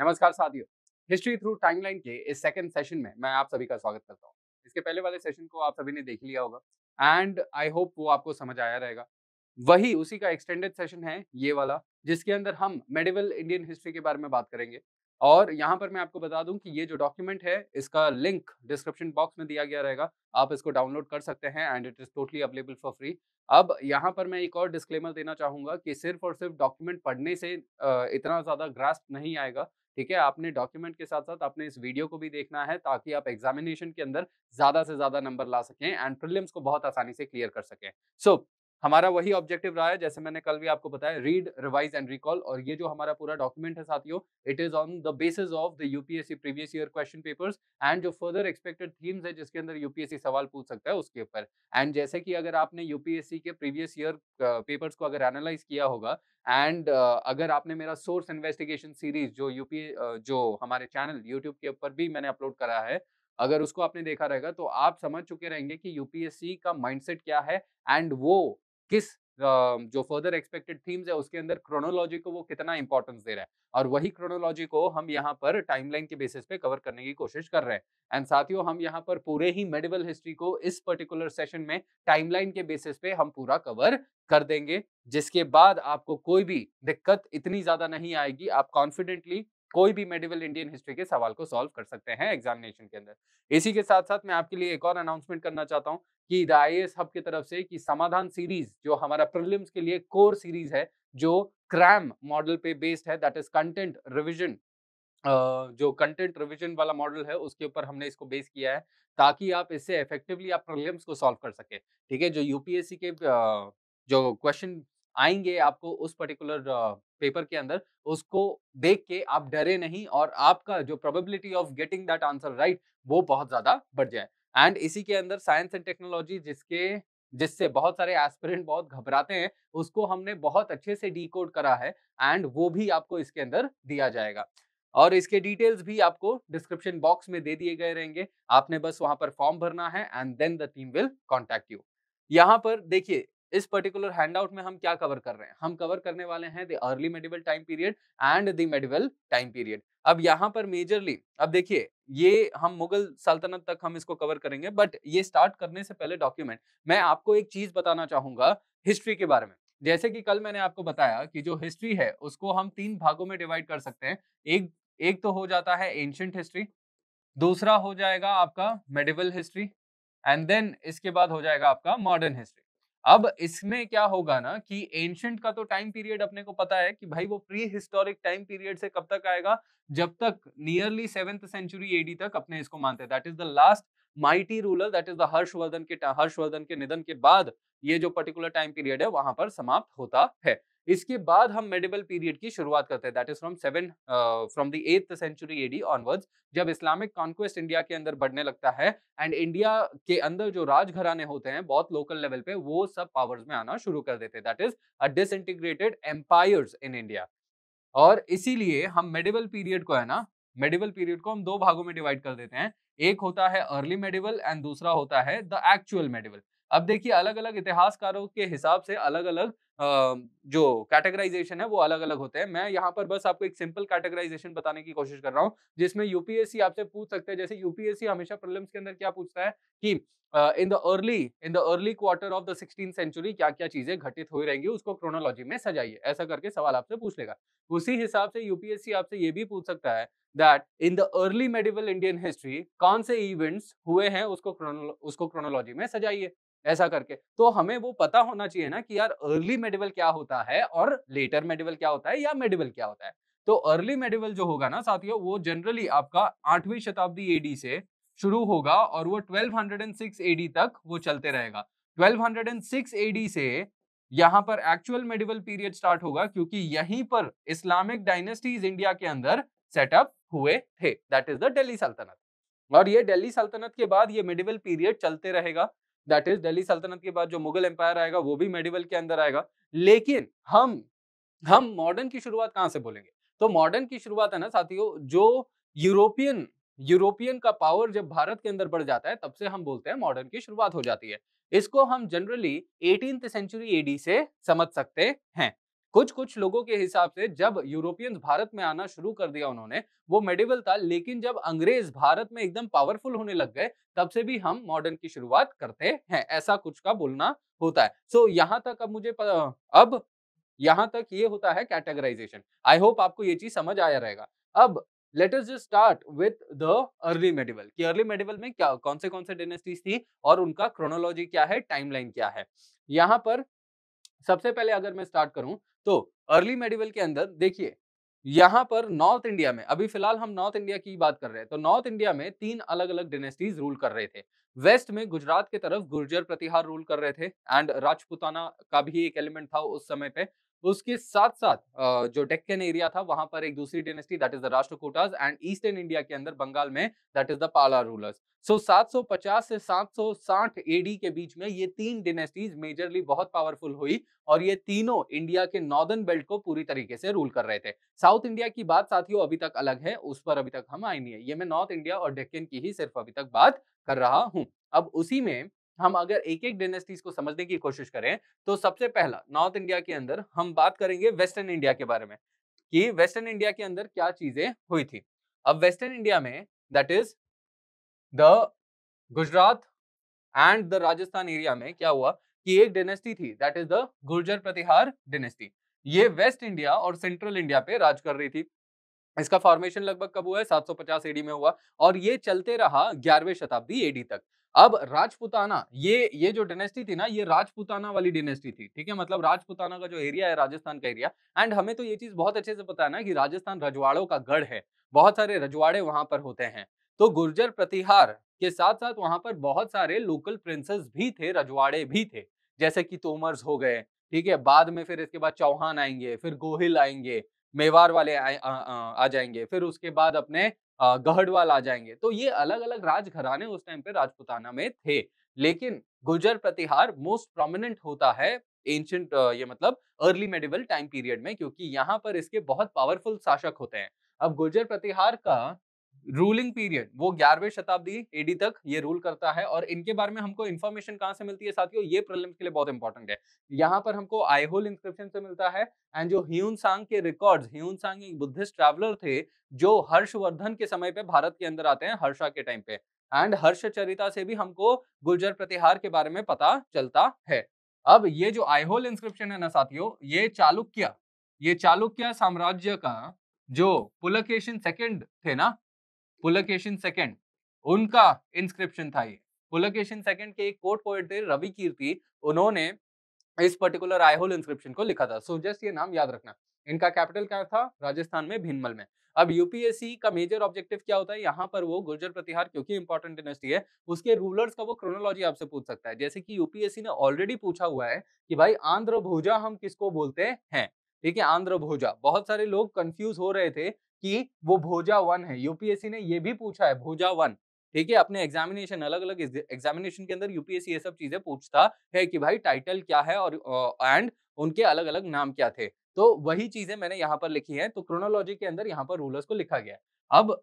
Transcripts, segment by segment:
नमस्कार साथियों history through timeline के इस सेकंड सेशन में मैं आप सभी का स्वागत करता हूँ इसके पहले वाले सेशन को आप सभी ने देख लिया होगा एंड आई होप वो आपको समझ आया रहेगा वही उसी का एक्सटेंडेड सेशन है ये वाला जिसके अंदर हम मेडिवल इंडियन हिस्ट्री के बारे में बात करेंगे और यहाँ पर मैं आपको बता दूं कि ये जो डॉक्यूमेंट है इसका लिंक डिस्क्रिप्शन बॉक्स में दिया गया रहेगा आप इसको डाउनलोड कर सकते हैं and it is totally available for free अब यहाँ पर मैं एक और डिस्क्लेमर देना चाहूंगा कि सिर्फ और सिर्फ डॉक्यूमेंट पढ़ने से इतना ज़्यादा ग्रास्प नहीं आएगा ठीक है आपने डॉक्यूमेंट के साथ साथ आपने इस वीडियो को भी देखना है ताकि आप एग्जामिनेशन के अंदर ज्यादा से ज्यादा नंबर ला सकें एंड प्रिलियम्स को बहुत आसानी से क्लियर कर सकें सो so, हमारा वही ऑब्जेक्टिव रहा है जैसे मैंने कल भी आपको बताया रीड रिवाइज एंड रिकॉल और ये जो हमारा पूरा डॉक्यूमेंट है साथियों it is on the basis of the UPSC previous year question papers and जो फर्दर एक्सपेक्टेड थीम्स है जिसके अंदर यूपीएससी सवाल पूछ सकता है उसके ऊपर एंड जैसे कि अगर आपने यूपीएससी के प्रीवियस ईयर पेपर्स को अगर एनालाइज किया होगा एंड uh, अगर आपने मेरा सोर्स इन्वेस्टिगेशन सीरीज जो यूपी uh, जो हमारे चैनल यूट्यूब के ऊपर भी मैंने अपलोड करा है अगर उसको आपने देखा रहेगा तो आप समझ चुके रहेंगे कि यूपीएससी का माइंडसेट क्या है एंड वो किस जो फर्दर एक्सपेक्टेड थीम्स है उसके अंदर क्रोनोलॉजी को वो कितना इंपॉर्टेंस दे रहा है और वही क्रोनोलॉजी को हम यहाँ पर टाइमलाइन के बेसिस पे कवर करने की कोशिश कर रहे हैं एंड साथियों हम यहाँ पर पूरे ही मेडिवल हिस्ट्री को इस पर्टिकुलर सेशन में टाइमलाइन के बेसिस पे हम पूरा कवर कर देंगे जिसके बाद आपको कोई भी दिक्कत इतनी ज्यादा नहीं आएगी आप कॉन्फिडेंटली कोई भी मेडिवल इंडियन हिस्ट्री के सवाल को सॉल्व कर सकते हैं एग्जामिनेशन के अंदर इसी के साथ साथ मैं आपके लिए एक और अनाउंसमेंट करना चाहता हूँ कि द आई हब की तरफ से कि समाधान सीरीज जो हमारा प्रिलिम्स के लिए कोर सीरीज है जो क्रैम मॉडल पे बेस्ड है दैट इज कंटेंट रिविजन जो कंटेंट रिविजन वाला मॉडल है उसके ऊपर हमने इसको बेस किया है ताकि आप इससे इफेक्टिवली आप प्रॉब्लम्स को सॉल्व कर सके ठीक है जो यूपीएससी के जो क्वेश्चन आएंगे आपको उस पर्टिकुलर पेपर के अंदर उसको देख के आप डरे नहीं और आपका जो probability of getting that answer right वो बहुत ज़्यादा बढ़ जाए एंड इसी के अंदर साइंस एंड टेक्नोलॉजी जिसके जिससे बहुत सारे एस्पिरेंट बहुत घबराते हैं उसको हमने बहुत अच्छे से डीकोड करा है एंड वो भी आपको इसके अंदर दिया जाएगा और इसके डिटेल्स भी आपको डिस्क्रिप्शन बॉक्स में दे दिए गए रहेंगे आपने बस वहां पर फॉर्म भरना है and then the team will contact you यहाँ पर देखिए इस पर्टिकुलर हैंडआउट में हम क्या कवर कर रहे हैं हम कवर करने वाले हैं the early medieval time period and the medieval time period अब यहाँ पर मेजरली अब देखिए ये हम मुगल सल्तनत तक हम इसको कवर करेंगे बट ये स्टार्ट करने से पहले डॉक्यूमेंट मैं आपको एक चीज बताना चाहूंगा हिस्ट्री के बारे में जैसे कि कल मैंने आपको बताया कि जो हिस्ट्री है उसको हम तीन भागों में डिवाइड कर सकते हैं एक एक तो हो जाता है एंशंट हिस्ट्री दूसरा हो जाएगा आपका मेडिवल हिस्ट्री एंड देन इसके बाद हो जाएगा आपका मॉडर्न हिस्ट्री अब इसमें क्या होगा ना कि एंशंट का तो टाइम पीरियड अपने को पता है कि भाई वो प्री हिस्टोरिक टाइम पीरियड से कब तक आएगा जब तक नियरली सेवेंथ सेंचुरी एडी तक अपने इसको मानते हैं that is the last mighty ruler that is the Harshavardhan के हर्षवर्धन के निधन के बाद ये जो पर्टिकुलर टाइम पीरियड है वहां पर समाप्त होता है इसके बाद हम मेडिवल पीरियड की शुरुआत करते हैं that is from seven from the eighth century AD onwards जब इस्लामिक कॉन्क्वेस्ट इंडिया के अंदर बढ़ने लगता है एंड इंडिया के अंदर जो राजघराने होते हैं बहुत लोकल लेवल पे वो सब पावर्स में आना शुरू कर देते हैं that is a disintegrated empires in India और इसीलिए हम मेडिवल पीरियड को है ना मेडिवल पीरियड को हम दो भागों में डिवाइड कर देते हैं एक होता है अर्ली मेडिवल एंड दूसरा होता है द एक्चुअल मेडिवल अब देखिए अलग अलग इतिहासकारों के हिसाब से अलग अलग जो कैटेगराइजेशन है वो अलग अलग होते हैं मैं यहाँ पर बस आपको एक सिंपल कैटेगराइजेशन बताने की कोशिश कर रहा हूँ जिसमें यूपीएससी आपसे पूछ सकते हैं जैसे यूपीएससी हमेशा प्रॉब्लम्स के अंदर क्या पूछता है कि in the early in the early quarter of the sixteen century क्या क्या चीजें घटित हो रहेंगी उसको क्रोनोलॉजी में सजाइए ऐसा करके सवाल आपसे पूछ लेगा उसी हिसाब से यूपीएससी आपसे ये भी पूछ सकता है that in the early medieval Indian history कौन से इवेंट्स हुए हैं उसको क्रोनो उसको क्रोनोलॉजी में सजाइए ऐसा करके तो हमें वो पता होना चाहिए ना कि यार अर्ली मेडिवल क्या होता है और लेटर मेडिवल क्या होता है या मेडिवल क्या होता है तो अर्ली मेडिवल जो होगा ना साथियों वो जनरली आपका आठवीं शताब्दी एडी से शुरू होगा और वो 1206 एडी तक वो चलते रहेगा 1206 एडी से यहाँ पर एक्चुअल मेडिवल पीरियड स्टार्ट होगा क्योंकि यहीं पर इस्लामिक डायनेस्टीज इंडिया के अंदर सेटअप हुए थे दैट इज द दिल्ली सल्तनत और ये दिल्ली सल्तनत के बाद ये मेडिवल पीरियड चलते रहेगा दैट इज दिल्ली सल्तनत के बाद जो मुगल एम्पायर आएगा वो भी मेडिवल के अंदर आएगा लेकिन हम हम मॉडर्न की शुरुआत कहाँ से बोलेंगे तो मॉडर्न की शुरुआत है ना साथियों जो यूरोपियन यूरोपियन का पावर जब भारत के अंदर बढ़ जाता है तब से हम बोलते हैं मॉडर्न की शुरुआत हो जाती है इसको हम जनरली एटीन सेंचुरी एडी से समझ सकते हैं कुछ कुछ लोगों के हिसाब से जब यूरोपियंस भारत में आना शुरू कर दिया उन्होंने वो मेडिवल था लेकिन जब अंग्रेज भारत में एकदम पावरफुल होने लग गए तब से भी हम मॉडर्न की शुरुआत करते हैं ऐसा कुछ का बोलना होता है सो so, यहाँ तक अब मुझे प... अब यहाँ तक ये होता है कैटेगराइजेशन आई होप आपको ये चीज समझ आया रहेगा अब let just start with the early medieval की अर्ली मेडिवल में क्या कौन से कौन से डेनेस्टीज थी और उनका क्रोनोलॉजी क्या है टाइमलाइन क्या है यहाँ पर सबसे पहले अगर मैं स्टार्ट करूं तो अर्ली मेडिवल के अंदर देखिए यहाँ पर नॉर्थ इंडिया में अभी फिलहाल हम नॉर्थ इंडिया की बात कर रहे हैं तो नॉर्थ इंडिया में तीन अलग अलग डिनेस्टीज रूल कर रहे थे वेस्ट में गुजरात के तरफ गुर्जर प्रतिहार रूल कर रहे थे एंड राजपुताना का भी एक एलिमेंट था उस समय पे तो उसके साथ साथ जो डेक्कन एरिया था वहां पर एक दूसरी dynasty that is the Rashtrakutas and eastern India के अंदर बंगाल में that is the Pala rulers so so, 750 से 760 एडी के बीच में ये तीन डिनेस्टीज मेजरली बहुत पावरफुल हुई और ये तीनों इंडिया के नॉर्दर्न बेल्ट को पूरी तरीके से रूल कर रहे थे साउथ इंडिया की बात साथियों अभी तक अलग है उस पर अभी तक हम आई नहीं है ये मैं नॉर्थ इंडिया और डेक्कन की ही सिर्फ अभी तक बात कर रहा हूँ अब उसी में हम अगर एक एक डेनेस्टीज को समझने की कोशिश करें तो सबसे पहला नॉर्थ इंडिया के अंदर हम बात करेंगे वेस्टर्न इंडिया के बारे में कि वेस्टर्न इंडिया के अंदर क्या चीजें हुई थी अब वेस्टर्न इंडिया में that is the Gujarat and the Rajasthan area में क्या हुआ कि एक डेनेस्टी थी that is the Gurjara Pratihara dynasty ये वेस्ट इंडिया और सेंट्रल इंडिया पे राज कर रही थी इसका फॉर्मेशन लगभग कब हुआ है 750 एडी में हुआ और ये चलते रहा ग्यारहवीं शताब्दी एडी तक अब राजपुताना ये ये जो डेनेस्टी थी ना ये राजपुताना वाली डेनेस्टी थी ठीक है मतलब राजपुताना का जो एरिया है राजस्थान का एरिया एंड हमें तो ये चीज बहुत अच्छे से पता है ना कि राजस्थान रजवाड़ों का गढ़ है बहुत सारे रजवाड़े वहां पर होते हैं तो गुर्जर प्रतिहार के साथ साथ वहां पर बहुत सारे लोकल प्रिंसेस भी थे रजवाड़े भी थे जैसे कि तोमर्स हो गए ठीक है बाद में फिर इसके बाद चौहान आएंगे फिर गोहिल आएंगे मेवार वाले आ, आ, आ जाएंगे फिर उसके बाद अपने गहड़वाल आ जाएंगे तो ये अलग अलग राजघराने उस टाइम पे राजपुताना में थे लेकिन गुर्जर प्रतिहार मोस्ट प्रोमिनेंट होता है एंशंट ये मतलब अर्ली मेडिवल टाइम पीरियड में क्योंकि यहाँ पर इसके बहुत पावरफुल शासक होते हैं अब गुर्जर प्रतिहार का रूलिंग पीरियड वो ग्यारहवीं शताब्दी एडी तक ये रूल करता है और इनके बारे में हमको इन्फॉर्मेशन कहाँ से मिलती है साथियों ये प्रिलिम्स के लिए बहुत इंपॉर्टेंट है यहाँ पर हमको आईहोल इंस्क्रिप्शन से मिलता है एंड जो ह्यून सांग के रिकॉर्ड्स ह्यून सांग एक बुद्धिस्ट ट्रैवलर थे जो हर्षवर्धन के समय पे भारत के अंदर आते हैं हर्षा के टाइम पे एंड हर्षचरिता से भी हमको गुर्जर प्रतिहार के बारे में पता चलता है अब ये जो आईहोल इंस्क्रिप्शन है ना साथियों ये चालुक्य ये चालुक्य साम्राज्य का जो पुलकेशन सेकंड थे ना पुलकेशन सेकंड उनका इंस्क्रिप्शन था ये पुलकेशन सेकंड के एक कोर्ट पोएट थे रवि कीर्ति उन्होंने इस पर्टिकुलर आई होल इंस्क्रिप्शन को लिखा था सो so जस्ट ये नाम याद रखना इनका कैपिटल क्या था राजस्थान में भीनमल में अब यूपीएससी का मेजर ऑब्जेक्टिव क्या होता है यहाँ पर वो गुर्जर प्रतिहार क्योंकि इंपॉर्टेंट डिनेस्टी है उसके रूलर्स का वो क्रोनोलॉजी आपसे पूछ सकता है जैसे कि यूपीएससी ने ऑलरेडी पूछा हुआ है कि भाई आंध्र भोजा हम किसको बोलते हैं ठीक है आंध्र भोजा बहुत सारे लोग कंफ्यूज हो रहे थे कि वो भोजा वन है यूपीएससी ने ये भी पूछा है भोजा वन ठीक है अपने एग्जामिनेशन अलग अलग एग्जामिनेशन के अंदर यूपीएससी ये सब चीजें पूछता है कि भाई टाइटल क्या है और एंड उनके अलग अलग नाम क्या थे तो वही चीजें मैंने यहाँ पर लिखी है तो क्रोनोलॉजी के अंदर यहाँ पर रूलर्स को लिखा गया अब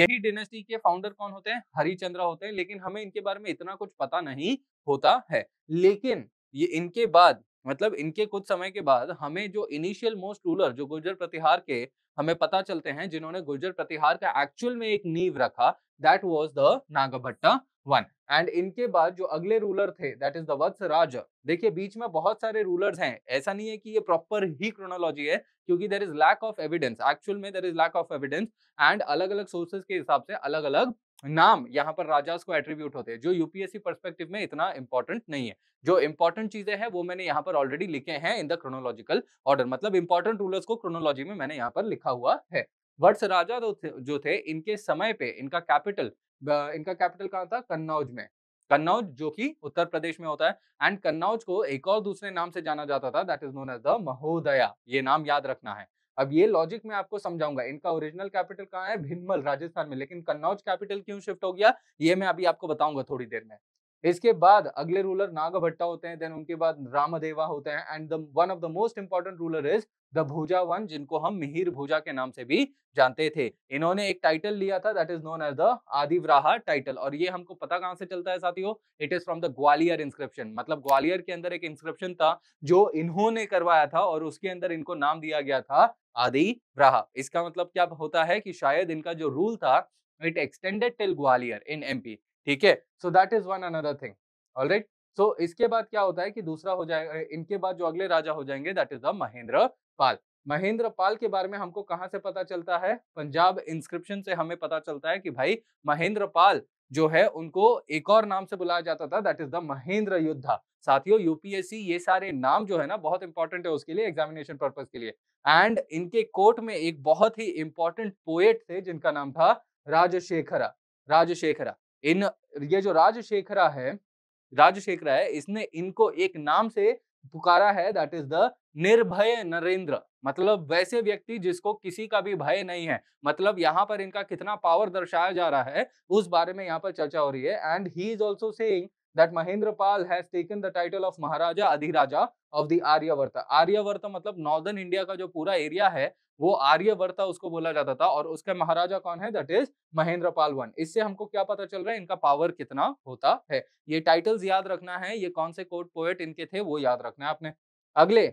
यही डिनेस्टी के फाउंडर कौन होते हैं हरिचंद्रा होते हैं लेकिन हमें इनके बारे में इतना कुछ पता नहीं होता है लेकिन ये इनके बाद मतलब इनके कुछ समय के बाद हमें जो इनिशियल मोस्ट रूलर जो गुर्जर प्रतिहार के हमें पता चलते हैं जिन्होंने गुर्जर प्रतिहार का एक्चुअल में एक नींव रखा that was the Nagabhata one and इनके बाद जो अगले रूलर थे that is the Vatsaraja देखिए बीच में बहुत सारे रूलर्स हैं ऐसा नहीं है कि ये प्रॉपर ही क्रोनोलॉजी है क्योंकि there is lack of evidence actual में there is lack of evidence and अलग अलग सोर्सेज के हिसाब से अलग अलग नाम यहाँ पर राजा को एट्रीब्यूट होते हैं जो यूपीएससी परस्पेक्टिव में इतना इंपॉर्टेंट नहीं है जो इंपॉर्टेंट चीजें हैं वो मैंने यहाँ पर ऑलरेडी लिखे हैं इन द क्रोनोलॉजिकल ऑर्डर मतलब इंपॉर्टेंट रूलर्स को क्रोनोलॉजी में मैंने यहाँ पर लिखा हुआ है वर्ष राजा जो थे इनके समय पे इनका कैपिटल इनका कैपिटल कहाँ था कन्नौज में कन्नौज जो कि उत्तर प्रदेश में होता है एंड कन्नौज को एक और दूसरे नाम से जाना जाता था that is known as the Mahodaya ये नाम याद रखना है अब ये लॉजिक मैं आपको समझाऊंगा इनका ओरिजिनल कैपिटल कहाँ है भिनमल राजस्थान में लेकिन कन्नौज कैपिटल क्यों शिफ्ट हो गया ये मैं अभी आपको बताऊंगा थोड़ी देर में इसके बाद अगले रूलर नागभट्टा होते हैं देन उनके बाद रामदेवा होते हैं and one of the most important ruler is the Bhoja one जिनको हम मिहिर भोजा के नाम से भी जानते थे इन्होंने एक टाइटल लिया था that is known as the Adivaraha title और ये हमको पता कहाँ से चलता है साथियों it is from the Gwalior inscription मतलब ग्वालियर के अंदर एक इंस्क्रिप्शन था जो इन्होंने करवाया था और उसके अंदर इनको नाम दिया गया था आदि रहा इसका मतलब क्या होता है कि शायद इनका जो रूल था it extended till Gwalior in MP ठीक है so that is one another thing alright so इसके बाद क्या होता है कि दूसरा हो जाएगा इनके बाद जो अगले राजा हो जाएंगे that is the Mahendrapal Mahendrapal के बारे में हमको कहाँ से पता चलता है पंजाब इंस्क्रिप्शन से हमें पता चलता है कि भाई महेंद्र पाल जो है उनको एक और नाम से बुलाया जाता था दैट इज द महेंद्र योद्धा साथियों यूपीएससी ये सारे नाम जो है ना बहुत इंपॉर्टेंट है उसके लिए एग्जामिनेशन पर्पज के लिए एंड इनके कोर्ट में एक बहुत ही इंपॉर्टेंट पोएट थे जिनका नाम था राजशेखरा राजशेखरा इन ये जो राजशेखरा है राजशेखरा है इसने इनको एक नाम से पुकारा है दैट इज द निर्भय नरेंद्र मतलब वैसे व्यक्ति जिसको किसी का भी भय नहीं है मतलब यहाँ पर इनका कितना पावर दर्शाया जा रहा है उस बारे में यहाँ पर चर्चा हो रही है and he is also saying that Mahendrapal has taken the title of Maharaja Adhiraja of the Aryavarta. Aryavarta मतलब नॉर्दर्न इंडिया का जो पूरा एरिया है वो आर्यवर्ता उसको बोला जाता था और उसका महाराजा कौन है दैट इज महेंद्रपाल वन इससे हमको क्या पता चल रहा है इनका पावर कितना होता है ये टाइटल्स याद रखना है ये कौन से कोर्ट पोएट इनके थे वो याद रखना है आपने अगले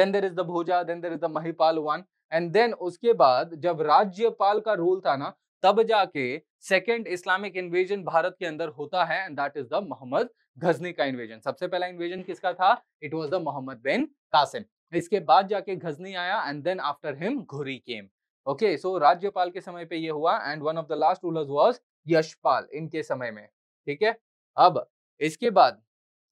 then there is the Bhoja then there is the Mahipal one and then उसके बाद जब राज्यपाल का रूल था ना तब जाके सेकेंड इस्लामिक इन्वेजन भारत के अंदर होता है and that is the Mohammad Ghazni का इन्वेजन सबसे पहला इन्वेजन किसका था it was the Mohammad bin Qasim इसके बाद जाके घजनी आया एंड देन आफ्टर हिम घुरी केम ओके सो राज्यपाल के समय पे ये हुआ and one of the last rulers was Yashpal इनके समय में ठीक है अब इसके बाद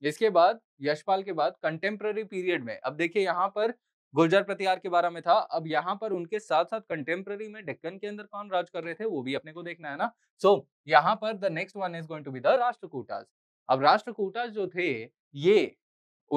इसके बाद यशपाल के बाद कंटेम्प्ररी पीरियड में अब देखिए यहाँ पर गुर्जर प्रतिहार के बारे में था अब यहाँ पर उनके साथ साथ कंटेम्प्ररी में डेक्कन के अंदर कौन राज कर रहे थे वो भी अपने को देखना है ना सो so, यहाँ पर the next one is going to be the Rashtrakutas अब राष्ट्रकूटास जो थे ये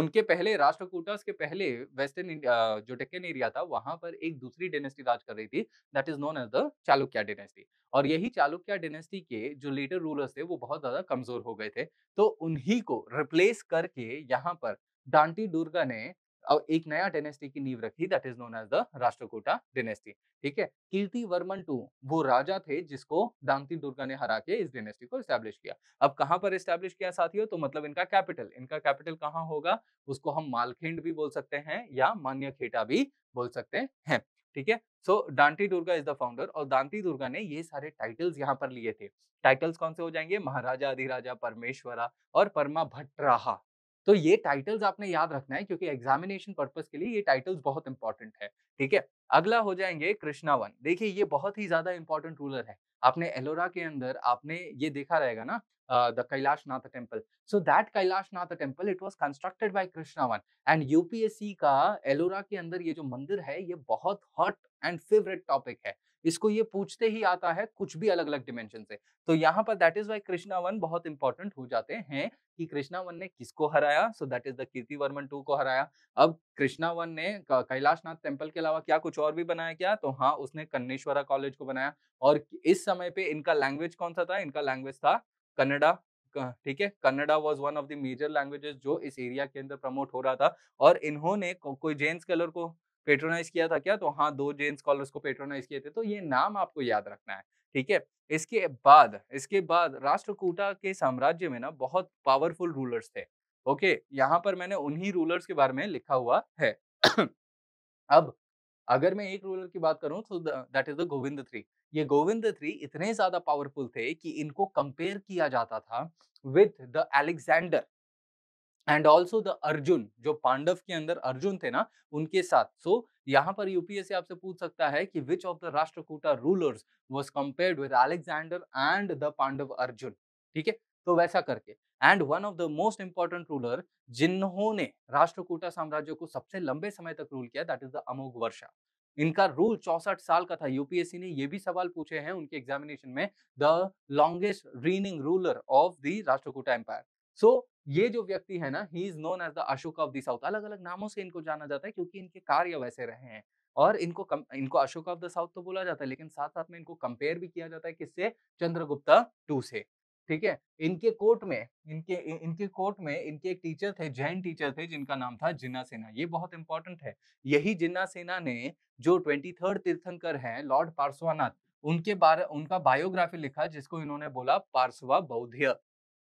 उनके पहले राष्ट्रकूटास के पहले वेस्टर्न जो डेक्कन एरिया था वहां पर एक दूसरी डेनेस्टी राज कर रही थी that is known as the Chalukya dynasty और यही चालुक्या डेनेस्टी के जो लीडर रूलर्स थे वो बहुत ज्यादा कमजोर हो गए थे तो उन्हीं को रिप्लेस करके यहाँ पर डांटी दुर्गा ने और एक नया डेनेस्टी की नींव रखी that is known as the Rashtrakuta dynasty ठीक है कीर्ति वर्मन टू वो राजा थे जिसको दामती दुर्गा ने हरा के इस डेनेस्टी को स्टैब्लिश किया अब कहाँ पर स्टैब्लिश किया साथियों तो मतलब इनका कैपिटल इनका कैपिटल कहाँ होगा उसको हम मालखेंड भी बोल सकते हैं या मान्य खेटा भी बोल सकते हैं ठीक है so Dantidurga is the founder और दांती दुर्गा ने ये सारे टाइटल्स यहाँ पर लिए थे टाइटल्स कौन से हो जाएंगे महाराजा अधिराजा परमेश्वरा और परमा भट्टराहा तो ये टाइटल्स आपने याद रखना है क्योंकि एग्जामिनेशन पर्पज के लिए ये टाइटल्स बहुत इंपॉर्टेंट है ठीक है अगला हो जाएंगे कृष्णावन देखिए ये बहुत ही ज्यादा इंपॉर्टेंट रूलर है आपने एलोरा के अंदर आपने ये देखा रहेगा ना the Kailashnath temple so that Kailashnath temple it was constructed Krishna Krishna one and UPSC का एलोरा के अंदर ये जो मंदिर है ये बहुत हॉट एंड फेवरेट टॉपिक है इसको ये पूछते ही आता है कुछ भी अलग अलग डिमेंशन से तो यहाँ पर that is why Krishna one बहुत इंपॉर्टेंट हो जाते हैं कि कृष्णा वन ने किसको हराया so that is the Kirtivarman two को हराया अब कृष्णा वन ने कैलाशनाथ नाथ टेम्पल के अलावा क्या कुछ और भी बनाया क्या तो हाँ उसने कन्नेश्वरा कॉलेज को बनाया और इस समय पे इनका लैंग्वेज कौन सा था इनका लैंग्वेज था कन्नडा ठीक है Kannada was one of the major languages जो इस एरिया के अंदर प्रमोट हो रहा था और इन्होंने को, कोई जेन कलर को पेट्रोनाइज किया था क्या तो हाँ दो जेन स्कॉलर्स को पेट्रोनाइज किए थे तो ये नाम आपको याद रखना है ठीक है इसके बाद इसके बाद राष्ट्रकूटा के साम्राज्य में ना बहुत पावरफुल रूलर्स थे ओके यहाँ पर मैंने उन्हीं रूलर्स के बारे में लिखा हुआ है अब अगर मैं एक रूलर की बात करूं तो that is the Govind three ये गोविंद थ्री इतने ज्यादा पावरफुल थे कि इनको कंपेयर किया जाता था with the Alexander and also the Arjun जो पांडव के अंदर अर्जुन थे ना उनके साथ सो so, यहाँ पर यूपीएससी आपसे पूछ सकता है कि which of the Rashtrakuta rulers was compared with Alexander and the Pandav Arjun ठीक है तो वैसा करके and one of the most important ruler जिन्होंने राष्ट्रकूटा साम्राज्य को सबसे लंबे समय तक रूल किया that is the Amoghavarsha इनका रूल चौसठ साल का था यूपीएससी ने ये भी सवाल पूछे हैं उनके एग्जामिनेशन में the longest reigning ruler of the Rashtrakuta empire so ये जो व्यक्ति है ना he is known as the Ashok of the south अलग अलग नामों से इनको जाना जाता है क्योंकि इनके कार्य वैसे रहे हैं और इनको कम, इनको अशोक ऑफ द साउथ तो बोला जाता है लेकिन साथ साथ में इनको कंपेयर भी किया जाता है किससे चंद्रगुप्ता टू से ठीक है इनके कोर्ट में इनके इनके कोर्ट में इनके एक टीचर थे जैन टीचर थे जिनका नाम था जिन्ना सेना ये बहुत इंपॉर्टेंट है यही जिन्ना सेना ने जो ट्वेंटी थर्ड तीर्थंकर है लॉर्ड पार्श्वनाथ उनके बारे उनका बायोग्राफी लिखा जिसको इन्होंने बोला पार्श्वा बौद्ध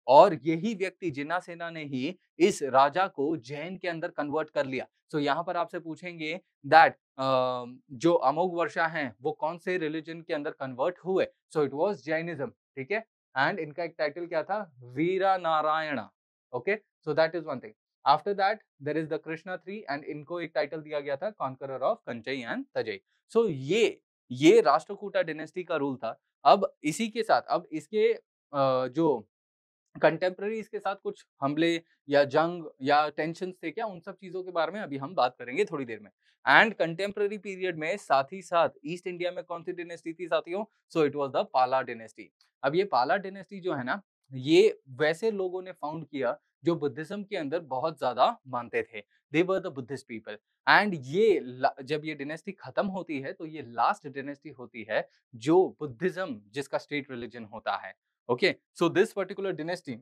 और यही व्यक्ति जिना सेना ने ही इस राजा को जैन के अंदर कन्वर्ट कर लिया सो so, यहाँ पर आपसे पूछेंगे दैट uh, जो अमोघ वर्षा हैं वो कौन से रिलीजन के अंदर कन्वर्ट हुए सो इट वॉज जैनिज्म ठीक है एंड इनका एक टाइटल क्या था Veera Narayana okay so that is one thing after that there is the Krishna three and इनको एक टाइटल दिया गया था conqueror of Kanchi and Tanjai so ये ये राष्ट्रकूटा डिनेस्टी का रूल था अब इसी के साथ अब इसके जो कंटेम्प्रेरीज के साथ कुछ हमले या जंग या टेंशन थे क्या उन सब चीज़ों के बारे में अभी हम बात करेंगे थोड़ी देर में एंड कंटेम्प्रेरी पीरियड में साथ ही साथ ईस्ट इंडिया में कौन सी डेनेस्टी थी साथियों so it was the Pala dynasty अब ये पाला डेनेस्टी जो है ना ये वैसे लोगों ने फाउंड किया जो बुद्धिज्म के अंदर बहुत ज़्यादा मानते थे they were the Buddhist people and ये जब ये डेनेस्टी ख़त्म होती है तो ये लास्ट डेनेस्टी होती है जो बुद्धिज्म जिसका स्टेट रिलीजन होता है okay so this particular dynasty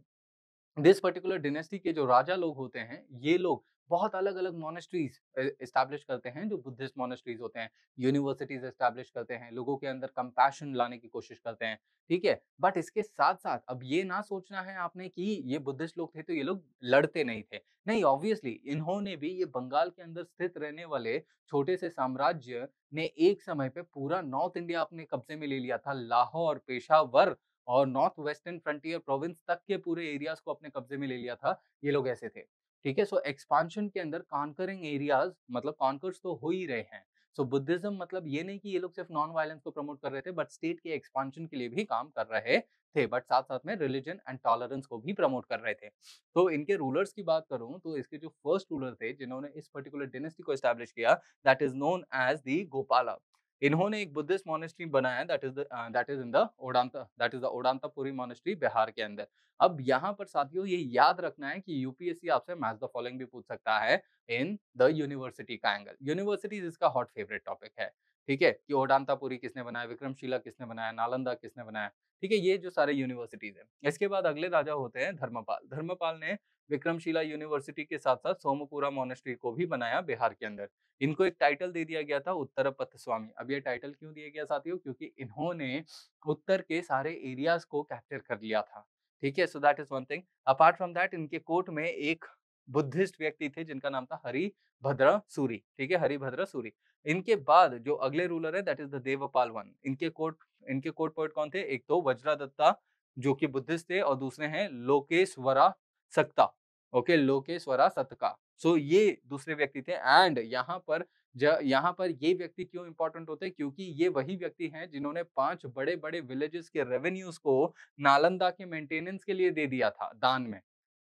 this particular dynasty के जो राजा लोग होते हैं ये लोग बहुत अलग अलग मोनेस्ट्रीज इस्टेब्लिश करते हैं जो बुद्धिस्ट मोनेस्ट्रीज होते हैं यूनिवर्सिटीज इस्टेब्लिश करते हैं लोगों के अंदर कंपैशन लाने की कोशिश करते हैं ठीक है बट इसके साथ साथ अब ये ना सोचना है आपने कि ये बुद्धिस्ट लोग थे तो ये लोग लड़ते नहीं थे नहीं ऑब्वियसली इन्होंने भी ये बंगाल के अंदर स्थित रहने वाले छोटे से साम्राज्य ने एक समय पर पूरा नॉर्थ इंडिया अपने कब्जे में ले लिया था लाहौर पेशावर और नॉर्थ वेस्टर्न फ्रंटियर प्रोविंस तक के पूरे एरियाज को अपने कब्जे में ले लिया था ये लोग ऐसे थे ठीक है सो एक्सपांशन के अंदर कॉन्करिंग एरियाज मतलब कॉन्कर्स तो हो ही रहे हैं सो so, बुद्धिज्म मतलब ये नहीं कि ये लोग सिर्फ नॉन वायलेंस को प्रमोट कर रहे थे बट स्टेट के एक्सपांशन के लिए भी काम कर रहे थे बट साथ साथ में रिलीजन एंड टॉलरेंस को भी प्रमोट कर रहे थे तो इनके रूलर्स की बात करूं तो इसके जो फर्स्ट रूलर थे जिन्होंने इस पर्टिकुलर डेनेस्टी को स्टैब्लिश किया that is known as the Gopala इन्होंने एक बुद्धिस्ट मोनेस्ट्री बनाया that is that is in the Odanta that is the Odantapuri monastery Bihar के अंदर अब यहाँ पर साथियों ये याद रखना है कि यूपीएससी आपसे मैच द फॉलोइंग भी पूछ सकता है इन द यूनिवर्सिटी का एंगल यूनिवर्सिटीज इसका हॉट फेवरेट टॉपिक है ठीक है कि ओडांतापुरी किसने बनाया विक्रमशिला किसने बनाया नालंदा किसने बनाया ठीक है ये जो सारे यूनिवर्सिटीज हैं इसके बाद अगले राजा होते हैं धर्मपाल धर्मपाल ने विक्रमशिला यूनिवर्सिटी के साथ साथ सोमपुरा मोनेस्ट्री को भी बनाया बिहार के अंदर इनको एक टाइटल दे दिया गया था उत्तर पथ स्वामी अब ये टाइटल क्यों दिया गया साथियों क्योंकि इन्होंने उत्तर के सारे एरियाज को कैप्चर कर लिया था ठीक है so that is one thing apart from that इनके कोर्ट में एक बुद्धिस्ट व्यक्ति थे जिनका नाम था हरिभद्र सूरी ठीक है हरिभद्र सूरी इनके बाद जो अगले रूलर है that is the Devpal one इनके कोर्ट इनके कोर्ट पोइट कौन थे एक तो वज्रादत्ता जो कि बुद्धिस्ट थे और दूसरे हैं लोकेश्वरा सत्ता ओके लोकेश्वरा सत्ता सो ये दूसरे व्यक्ति थे एंड यहाँ पर यहाँ पर ये व्यक्ति क्यों इंपॉर्टेंट होते हैं क्योंकि ये वही व्यक्ति हैं जिन्होंने पांच बड़े बड़े विलेजेस के रेवेन्यूज को नालंदा के मेंटेनेंस के लिए दे दिया था दान में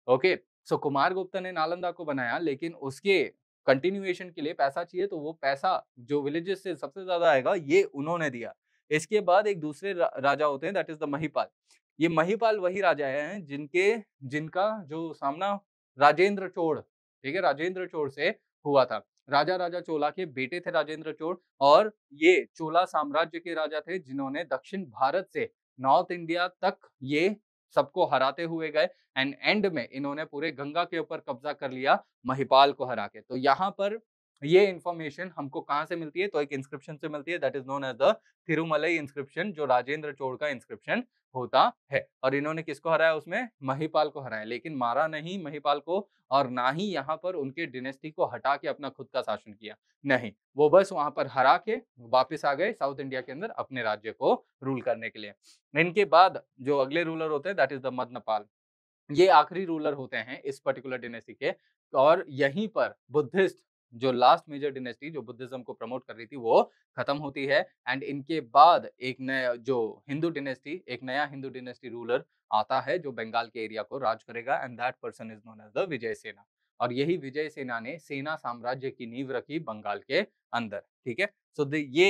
okay okay? So so, Kumar Gupta ने नालंदा को बनाया लेकिन उसके कंटिन्यूएशन के लिए पैसा चाहिए तो वो पैसा जो विलेजेस से सबसे ज्यादा आएगा ये उन्होंने दिया इसके बाद एक दूसरे रा, राजा होते हैं दैट इज द महिपाल ये महिपाल वही राजा हैं जिनके जिनका जो सामना राजेंद्र चोड़ ठीक है राजेंद्र चोड़ से हुआ था राजा राजा चोला के बेटे थे राजेंद्र चोड़ और ये चोला साम्राज्य के राजा थे जिन्होंने दक्षिण भारत से नॉर्थ इंडिया तक ये सबको हराते हुए गए एंड एंड में इन्होंने पूरे गंगा के ऊपर कब्जा कर लिया महिपाल को हरा के तो यहाँ पर ये इन्फॉर्मेशन हमको कहाँ से मिलती है तो एक इंस्क्रिप्शन से मिलती है that is known as the Thirumalai inscription जो राजेंद्र चोड़ का इंस्क्रिप्शन होता है और इन्होंने किसको हराया उसमें महिपाल को हराया लेकिन मारा नहीं महिपाल को और ना ही यहाँ पर उनके डिनेस्टी को हटा के अपना खुद का शासन किया नहीं वो बस वहां पर हरा के वापिस आ गए साउथ इंडिया के अंदर अपने राज्य को रूल करने के लिए इनके बाद जो अगले रूलर होते हैं दैट इज द मदनपाल ये आखिरी रूलर होते हैं इस पर्टिकुलर डिनेस्टी के और यहीं पर बुद्धिस्ट जो लास्ट मेजर डिनेस्टी जो बुद्धिज्म को प्रमोट कर रही थी वो खत्म होती है एंड इनके बाद एक नया जो हिंदू डिनेस्टी एक नया हिंदू डिनेस्टी रूलर आता है जो बंगाल के एरिया को राज करेगा and that person is known as the Vijayasena और यही विजय सेना ने सेना साम्राज्य की नींव रखी बंगाल के अंदर ठीक है सो so ये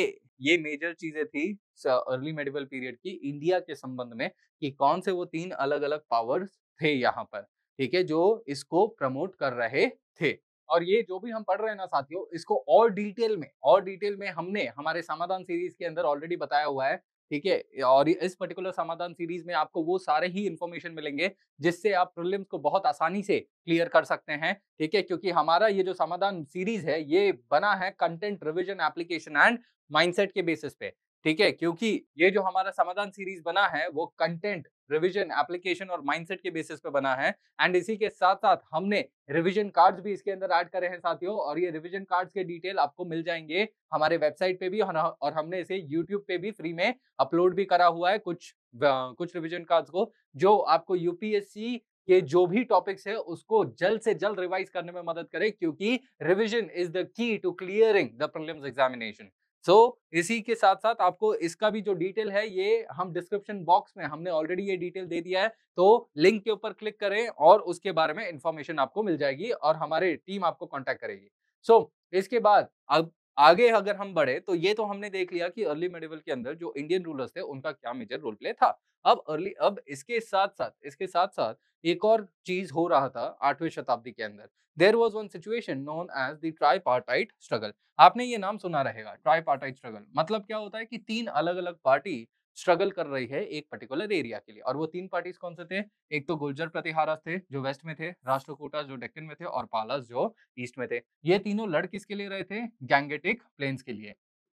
ये मेजर चीजें थी अर्ली मेडिवल पीरियड की इंडिया के संबंध में कि कौन से वो तीन अलग अलग पावर्स थे यहाँ पर ठीक है जो इसको प्रमोट कर रहे थे और ये जो भी हम पढ़ रहे हैं ना साथियों इसको और डिटेल में और डिटेल में हमने हमारे समाधान सीरीज के अंदर ऑलरेडी बताया हुआ है ठीक है और इस पर्टिकुलर समाधान सीरीज में आपको वो सारे ही इन्फॉर्मेशन मिलेंगे जिससे आप प्रॉब्लम्स को बहुत आसानी से क्लियर कर सकते हैं ठीक है क्योंकि हमारा ये जो समाधान सीरीज है ये बना है content revision application and mindset के बेसिस पे ठीक है क्योंकि ये जो हमारा समाधान सीरीज बना है वो कंटेंट रिवीजन एप्लीकेशन और माइंडसेट के बेसिस पे बना है एंड इसी के साथ साथ हमने रिवीजन कार्ड्स भी इसके अंदर ऐड करे हैं साथियों और ये रिवीजन कार्ड्स के डिटेल आपको मिल जाएंगे हमारे वेबसाइट पे भी और हमने इसे यूट्यूब पे भी फ्री में अपलोड भी करा हुआ है कुछ कुछ रिविजन कार्ड्स को जो आपको यूपीएससी के जो भी टॉपिक्स है उसको जल्द से जल्द रिवाइज करने में मदद करे क्योंकि revision is the key to clearing the problem examination so so, इसी के साथ साथ आपको इसका भी जो डिटेल है ये हम डिस्क्रिप्शन बॉक्स में हमने ऑलरेडी ये डिटेल दे दिया है तो लिंक के ऊपर क्लिक करें और उसके बारे में इंफॉर्मेशन आपको मिल जाएगी और हमारे टीम आपको कॉन्टेक्ट करेगी सो so, इसके बाद अब आगे अगर हम बढ़े तो ये तो हमने देख लिया कि अर्ली मेडिवल के अंदर जो इंडियन रूलर्स थे उनका क्या मेजर रोल प्ले था अब अर्ली अब इसके साथ साथ इसके साथ साथ एक और चीज हो रहा था आठवीं शताब्दी के अंदर there was one situation known as the tripartite struggle आपने ये नाम सुना रहेगा ट्राईपार्टाइट स्ट्रगल मतलब क्या होता है कि तीन अलग अलग पार्टी स्ट्रगल कर रही है एक पर्टिकुलर एरिया के लिए और वो तीन पार्टीज कौन से थे एक तो गुर्जर प्रतिहारा थे जो वेस्ट में थे राष्ट्रकोटा जो डेक्कन में थे और पालास जो ईस्ट में थे ये तीनों लड़ किसके लिए रहे थे गैंगेटिक प्लेन्स के लिए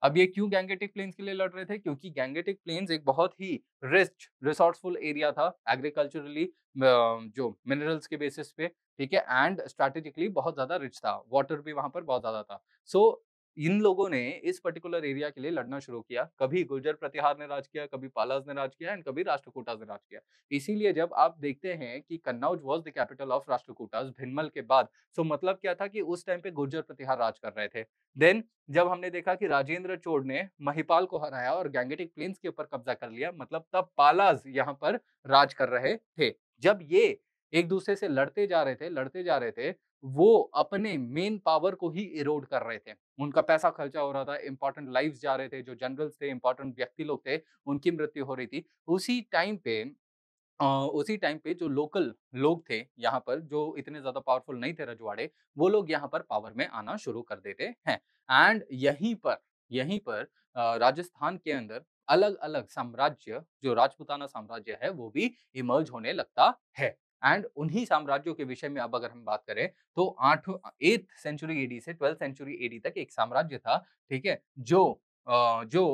अब ये क्यों गैंगेटिक प्लेन्स के लिए लड़ रहे थे क्योंकि गैंगेटिक प्लेन्स एक बहुत ही रिच रिसोर्सफुल एरिया था एग्रीकल्चरली जो मिनरल्स के बेसिस पे ठीक है एंड स्ट्रेटेजिकली बहुत ज्यादा रिच था वाटर भी वहां पर बहुत ज्यादा था सो so, इन लोगों ने इस पर्टिकुलर एरिया के लिए लड़ना शुरू किया कभी गुर्जर प्रतिहार ने राज किया कभी पालाज ने राज किया एंड कभी राष्ट्रकूटाज ने राज किया इसीलिए जब आप देखते हैं कि Kannauj was the capital of Rashtrakutas Bhinmal के बाद सो तो मतलब क्या था कि उस टाइम पे गुर्जर प्रतिहार राज कर रहे थे देन जब हमने देखा कि राजेंद्र चोड़ ने महिपाल को हराया और गैंगेटिक प्लेन्स के ऊपर कब्जा कर लिया मतलब तब पालाज यहाँ पर राज कर रहे थे जब ये एक दूसरे से लड़ते जा रहे थे लड़ते जा रहे थे वो अपने मेन पावर को ही इरोड कर रहे थे उनका पैसा खर्चा हो रहा था इंपॉर्टेंट लाइफ जा रहे थे जो जनरल्स थे इंपॉर्टेंट व्यक्ति लोग थे उनकी मृत्यु हो रही थी उसी टाइम पे उसी टाइम पे जो लोकल लोग थे यहाँ पर जो इतने ज़्यादा पावरफुल नहीं थे रजवाड़े वो लोग यहाँ पर पावर में आना शुरू कर देते हैं एंड यहीं पर यहीं पर राजस्थान के अंदर अलग अलग साम्राज्य जो राजपुताना साम्राज्य है वो भी इमर्ज होने लगता है एंड उन्हीं साम्राज्यों के विषय में अब अगर हम बात करें तो आठ एथ सेंचुरी एडी से ट्वेल्थ सेंचुरी एडी तक एक साम्राज्य था ठीक है जो जो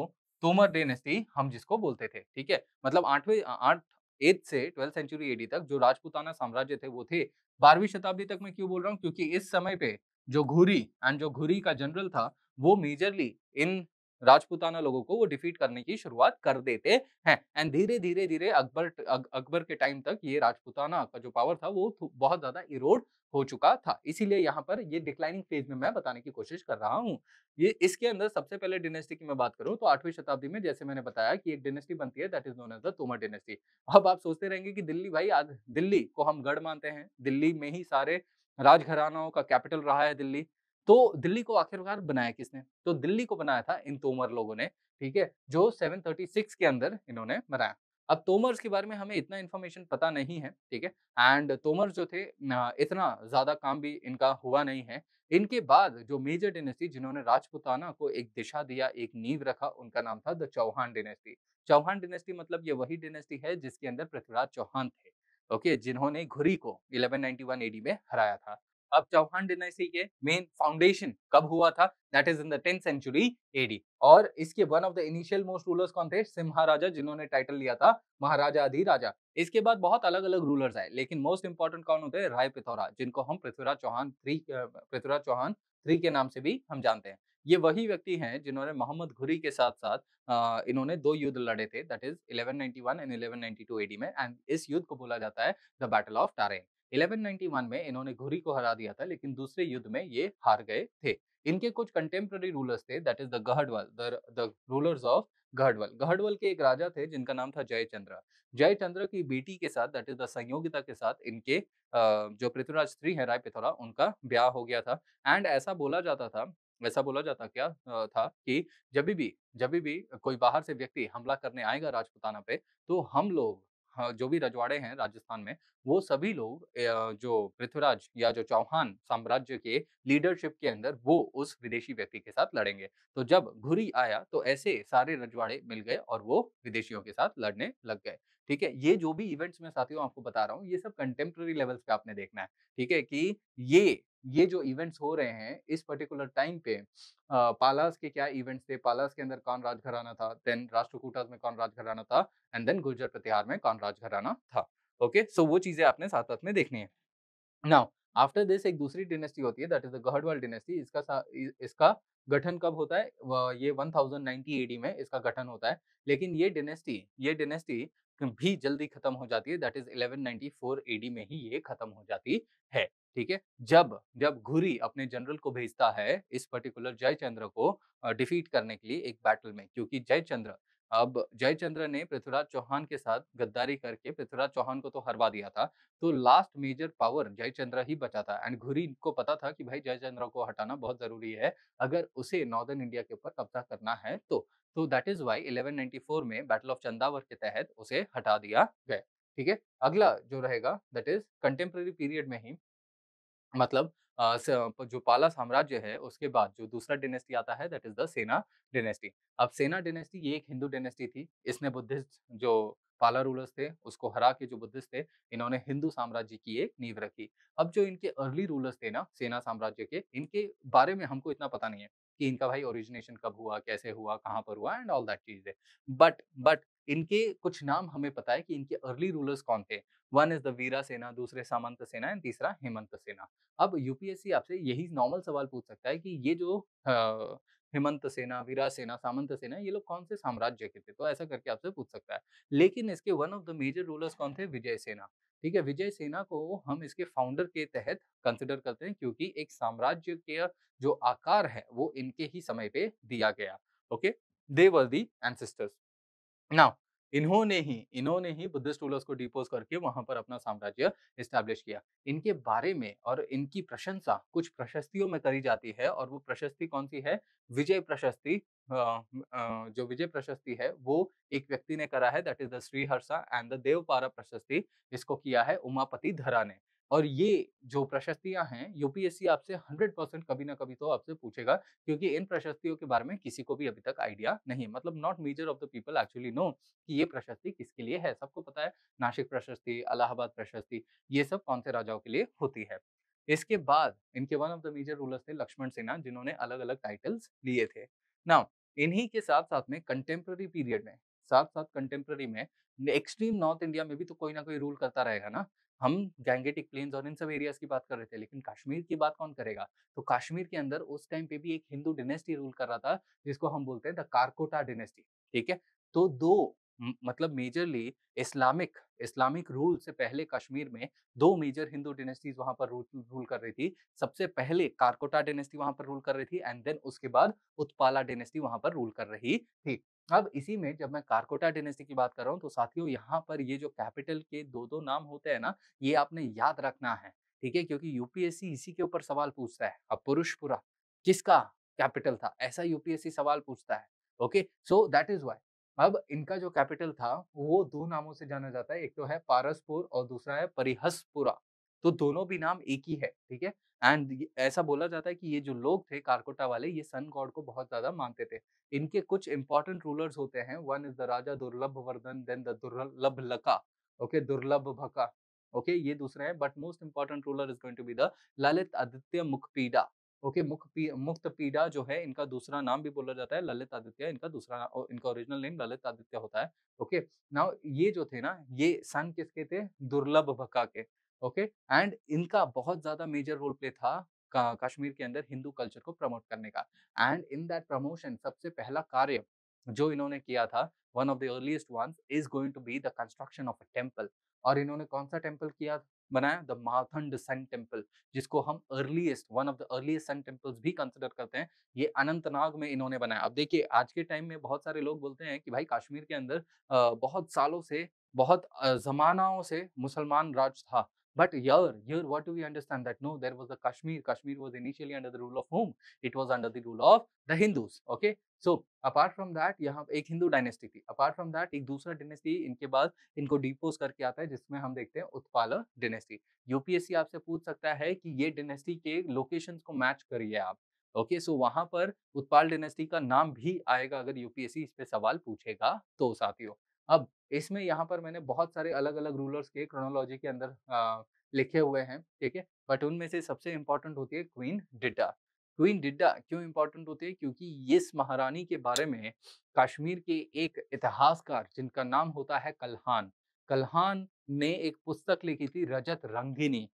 तोमर डेनेस्टी हम जिसको बोलते थे ठीक है मतलब आठवें आठ एथ से ट्वेल्थ सेंचुरी एडी तक जो राजपूताना साम्राज्य थे वो थे बारहवीं शताब्दी तक मैं क्यों बोल रहा हूँ क्योंकि इस समय पे जो घुरी एंड जो घुरी का जनरल था वो मेजरली इन राजपूताना लोगों को वो डिफीट करने की शुरुआत कर देते हैं एंड धीरे धीरे धीरे अकबर अकबर के टाइम तक ये राजपूताना का जो पावर था वो बहुत ज्यादा इरोड हो चुका था इसीलिए यहाँ पर ये डिक्लाइनिंग फेज में मैं बताने की कोशिश कर रहा हूँ ये इसके अंदर सबसे पहले डिनेस्टी की मैं बात करूँ तो आठवीं शताब्दी में जैसे मैंने बताया कि एक डिनेस्टी बनती है that is known as the Tomar dynasty अब आप सोचते रहेंगे कि दिल्ली भाई आज दिल्ली को हम गढ़ मानते हैं दिल्ली में ही सारे राजघरानाओं का कैपिटल रहा है दिल्ली तो दिल्ली को आखिरकार बनाया किसने तो दिल्ली को बनाया था इन तोमर लोगों ने ठीक है जो 736 के अंदर इन्होंने बनाया अब तोमर्स के बारे में हमें इतना इन्फॉर्मेशन पता नहीं है ठीक है एंड तोमर जो थे इतना ज़्यादा काम भी इनका हुआ नहीं है इनके बाद जो मेजर डिनेस्टी जिन्होंने राजपुताना को एक दिशा दिया एक नींव रखा उनका नाम था the Chauhan dynasty Chauhan dynasty मतलब ये वही डिनेस्टी है जिसके अंदर पृथ्वीराज चौहान थे ओके जिन्होंने घुरी को 1191 एडी में हराया था अब चौहान डिनेसी के मेन फाउंडेशन कब हुआ था that is in the tenth century AD और इसके one of the initial most rulers कौन थे सिम्हा राजा जिन्होंने टाइटल लिया था महाराजा राजा इसके बाद बहुत अलग अलग रूलर्स आए लेकिन मोस्ट इंपॉर्टेंट कौन होते हैं राय पिथौरा जिनको हम पृथ्वीराज चौहान थ्री पृथ्वीराज चौहान थ्री के नाम से भी हम जानते हैं ये वही व्यक्ति हैं जिन्होंने मोहम्मद घुरी के साथ साथ इन्होंने दो युद्ध लड़े थे दैट इज 1191 एंड 1192 एडी में एंड इस युद्ध को बोला जाता है द बैटल ऑफ टारेन 1191 में इन्होंने घुरी को हरा दिया था लेकिन दूसरे युद्ध में ये हार गए थे इनके कुछ कंटेम्प्रेरी रूलर्स थे that is the Gahadavala the rulers of Gahadavala Gahadavala के एक राजा थे जिनका नाम था जयचंद्र जयचंद्र की बेटी के साथ दैट इज द संयोगिता के साथ इनके जो पृथ्वीराज स्त्री है राय पिथौरा उनका ब्याह हो गया था एंड ऐसा बोला जाता था वैसा बोला जाता क्या था कि जब भी जब भी कोई बाहर से व्यक्ति हमला करने आएगा राजपुताना पे तो हम लोग हाँ, जो भी रजवाड़े हैं राजस्थान में वो सभी लोग जो पृथ्वीराज या जो चौहान साम्राज्य के लीडरशिप के अंदर वो उस विदेशी व्यक्ति के साथ लड़ेंगे तो जब घुरी आया तो ऐसे सारे रजवाड़े मिल गए और वो विदेशियों के साथ लड़ने लग गए ठीक है ये जो भी इवेंट्स मैं साथियों आपको बता रहा हूँ ये सब कंटेम्प्रेरी लेवल्स पे आपने देखना है ठीक है कि ये ये जो इवेंट्स हो रहे हैं इस पर्टिकुलर टाइम पे आ, पालास के क्या इवेंट्स थे पालास के अंदर कौन राजघराना था देन राष्ट्रकूटा में कौन राजघराना था एंड देन गुर्जर प्रतिहार में कौन राजघराना था ओके सो so, वो चीजें आपने साथ साथ में देखनी है नाउ आफ्टर दिस एक दूसरी डिनेस्टी होती है that is the Garhwal dynasty इसका इसका गठन कब होता है ये 1090 एडी में इसका गठन होता है लेकिन ये डिनेस्टी ये डिनेस्टी भी जल्दी खत्म हो जाती है दैट इज 1194 एडी में ही ये खत्म हो जाती है ठीक है जब जब घुरी अपने जनरल को भेजता है इस पर्टिकुलर जयचंद्र को डिफीट करने के लिए एक बैटल में क्योंकि जयचंद्र अब जयचंद्र ने पृथ्वीराज चौहान के साथ गद्दारी करके पृथ्वीराज चौहान को तो हरवा दिया था तो लास्ट मेजर पावर जयचंद्र ही बचा था एंड घुरी को पता था कि भाई जयचंद्र को हटाना बहुत जरूरी है अगर उसे नॉर्दर्न इंडिया के ऊपर कब्जा करना है तो तो दैट इज वाई 1194 में बैटल ऑफ चंदावर के तहत उसे हटा दिया गया ठीक है अगला जो रहेगा दैट इज कंटेम्प्रेरी पीरियड में ही मतलब जो पाला साम्राज्य है उसके बाद जो दूसरा डेनेस्टी आता है that is the Sena dynasty अब सेना डेनेस्टी ये एक हिंदू डेनेस्टी थी इसने बुद्धिस्ट जो पाला रूलर्स थे उसको हरा के जो बुद्धिस्ट थे इन्होंने हिंदू साम्राज्य की एक नींव रखी अब जो इनके अर्ली रूलर्स थे ना सेना साम्राज्य के इनके बारे में हमको इतना पता नहीं है कि इनका भाई ओरिजिनेशन कब हुआ कैसे हुआ कहाँ पर हुआ एंड ऑल दैट चीज है बट बट इनके कुछ नाम हमें पता है कि इनके अर्ली रूलर्स कौन थे वन इज द वीरा सेना दूसरे सामंत सेना एंड तीसरा हेमंत सेना अब यूपीएससी आपसे यही नॉर्मल सवाल पूछ सकता है कि ये जो हेमंत सेना वीरा सेना सामंत सेना ये लोग कौन से साम्राज्य के थे तो ऐसा करके आपसे पूछ सकता है लेकिन इसके one of the major rulers कौन थे विजय सेना ठीक है विजय सेना को हम इसके फाउंडर के तहत कंसिडर करते हैं क्योंकि एक साम्राज्य के जो आकार है वो इनके ही समय पे दिया गया okay they were the ancestors now इन्होंने ही इन्होंने ही बुद्धिस्ट रूलर्स को डिपोज करके वहां पर अपना साम्राज्य स्टैब्लिश किया इनके बारे में और इनकी प्रशंसा कुछ प्रशस्तियों में करी जाती है और वो प्रशस्ति कौन सी है विजय प्रशस्ति जो विजय प्रशस्ति है वो एक व्यक्ति ने करा है that is the Shriharsha and the Deopara Prashasti इसको किया है उमापति धरा ने और ये जो प्रशस्तियां हैं यूपीएससी आपसे 100 परसेंट कभी ना कभी तो आपसे पूछेगा क्योंकि इन प्रशस्तियों के बारे में किसी को भी अभी तक आइडिया नहीं मतलब not major of the people actually know कि ये प्रशस्ति किसके लिए है सबको पता है नासिक प्रशस्ति अलाहाबाद प्रशस्ति ये सब कौन से राजाओं के लिए होती है इसके बाद इनके one of the major rulers थे लक्ष्मण सिन्हा जिन्होंने अलग अलग टाइटल्स लिए थे ना इन्हीं के साथ साथ में कंटेम्प्रेरी पीरियड में साथ साथ कंटेम्प्ररी में एक्सट्रीम नॉर्थ इंडिया में भी तो कोई ना कोई रूल करता रहेगा ना हम गैंगेटिक प्लेन्स और इन सब एरियाज की बात कर रहे थे लेकिन कश्मीर की बात कौन करेगा तो कश्मीर के अंदर उस टाइम पे भी एक हिंदू डिनेस्टी रूल कर रहा था जिसको हम बोलते हैं द कारकोटा डिनेस्टी ठीक है तो दो मतलब मेजरली इस्लामिक इस्लामिक रूल से पहले कश्मीर में दो मेजर हिंदू डिनेस्टीज वहां पर रूल रूल कर रही थी सबसे पहले कारकोटा डिनेस्टी वहां पर रूल कर रही थी एंड देन उसके बाद उत्पाला डिनेस्टी वहां पर रूल कर रही थी अब इसी में जब मैं कारकोटा डेनेस्टी की बात कर रहा हूँ तो साथियों यहाँ पर ये जो कैपिटल के दो दो नाम होते हैं ना ये आपने याद रखना है ठीक है क्योंकि यूपीएससी इसी के ऊपर सवाल पूछता है अब पुरुषपुरा किसका कैपिटल था ऐसा यूपीएससी सवाल पूछता है okay so that is why अब इनका जो कैपिटल था वो दो नामों से जाना जाता है एक तो है पारसपुर और दूसरा है परिहसपुरा तो दोनों भी नाम एक ही है ठीक है एंड ऐसा बोला जाता है कि ये जो लोग थे कारकोटा वाले ये सन गॉड को बहुत ज्यादा मानते थे इनके कुछ इंपॉर्टेंट रूलर्स होते हैं वन इज द राजा दुर्लभ वर्धन देन द दुर्लभ लका ओके दुर्लभ भका ओके ये दूसरे हैं but most important ruler is going to be the Lalit Aditya Muktapida okay okay, मुख मुक्त पीड़ा जो है इनका दूसरा नाम भी बोला जाता है ललित आदित्य इनका दूसरा और इनका ओरिजिनल नेम ललित आदित्य होता है ओके okay, नाउ ये जो थे ना ये सन किसके थे दुर्लभ भका के ओके एंड इनका बहुत ज्यादा मेजर रोल प्ले था कश्मीर के अंदर हिंदू कल्चर को प्रमोट करने का एंड इन दैट प्रमोशन सबसे पहला कार्य जो इन्होंने किया था one of the earliest ones is going to be the construction of a temple और इन्होंने कौन सा टेम्पल किया बनाया द माथंड सन टेम्पल जिसको हम earliest one of the earliest sun temples भी कंसिडर करते हैं ये अनंतनाग में इन्होंने बनाया अब देखिए आज के टाइम में बहुत सारे लोग बोलते हैं कि भाई कश्मीर के अंदर बहुत सालों से बहुत जमानाओं से मुसलमान राज था But here, here what do we understand that no, there was a Kashmir. Kashmir was initially under the rule of whom? It was under the rule of the Hindus. Okay. So apart from that यहाँ एक Hindu dynasty थी apart from that एक दूसरा dynasty इनके बाद इनको depots करके आता है जिसमें हम देखते हैं उत्पाल डायनेस्टी यूपीएससी आपसे पूछ सकता है कि ये डायनेस्टी के लोकेशन को मैच करिए आप ओके सो वहां पर उत्पाल डायनेस्टी का नाम भी आएगा अगर यूपीएससी इस पे सवाल पूछेगा तो साथियों अब इसमें यहाँ पर मैंने बहुत सारे अलग अलग रूलर्स के क्रोनोलॉजी के अंदर आ, लिखे हुए हैं ठीक है बट उनमें से सबसे इम्पोर्टेंट होती है क्वीन डिड्डा क्वीन डिड्डा क्यों इम्पोर्टेंट होती है क्योंकि इस महारानी के बारे में कश्मीर के एक इतिहासकार जिनका नाम होता है कल्हान कल्हान ने एक पुस्तक लिखी थी रजत रंगिनी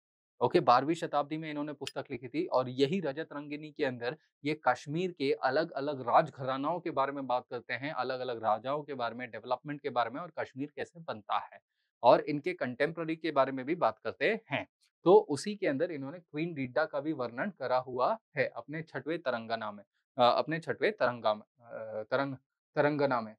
ओके बारहवीं शताब्दी में इन्होंने पुस्तक लिखी थी और यही रजत रंगिनी के अंदर ये कश्मीर के अलग अलग राजघरानाओं के बारे में बात करते हैं अलग अलग राजाओं के बारे में डेवलपमेंट के बारे में और कश्मीर कैसे बनता है और इनके कंटेम्प्ररी के बारे में भी बात करते हैं तो उसी के अंदर इन्होंने क्वीन डिड्डा का भी वर्णन करा हुआ है अपने छठवें तरंगना में अपने छठवें तरंगा में तरंग तरंगना में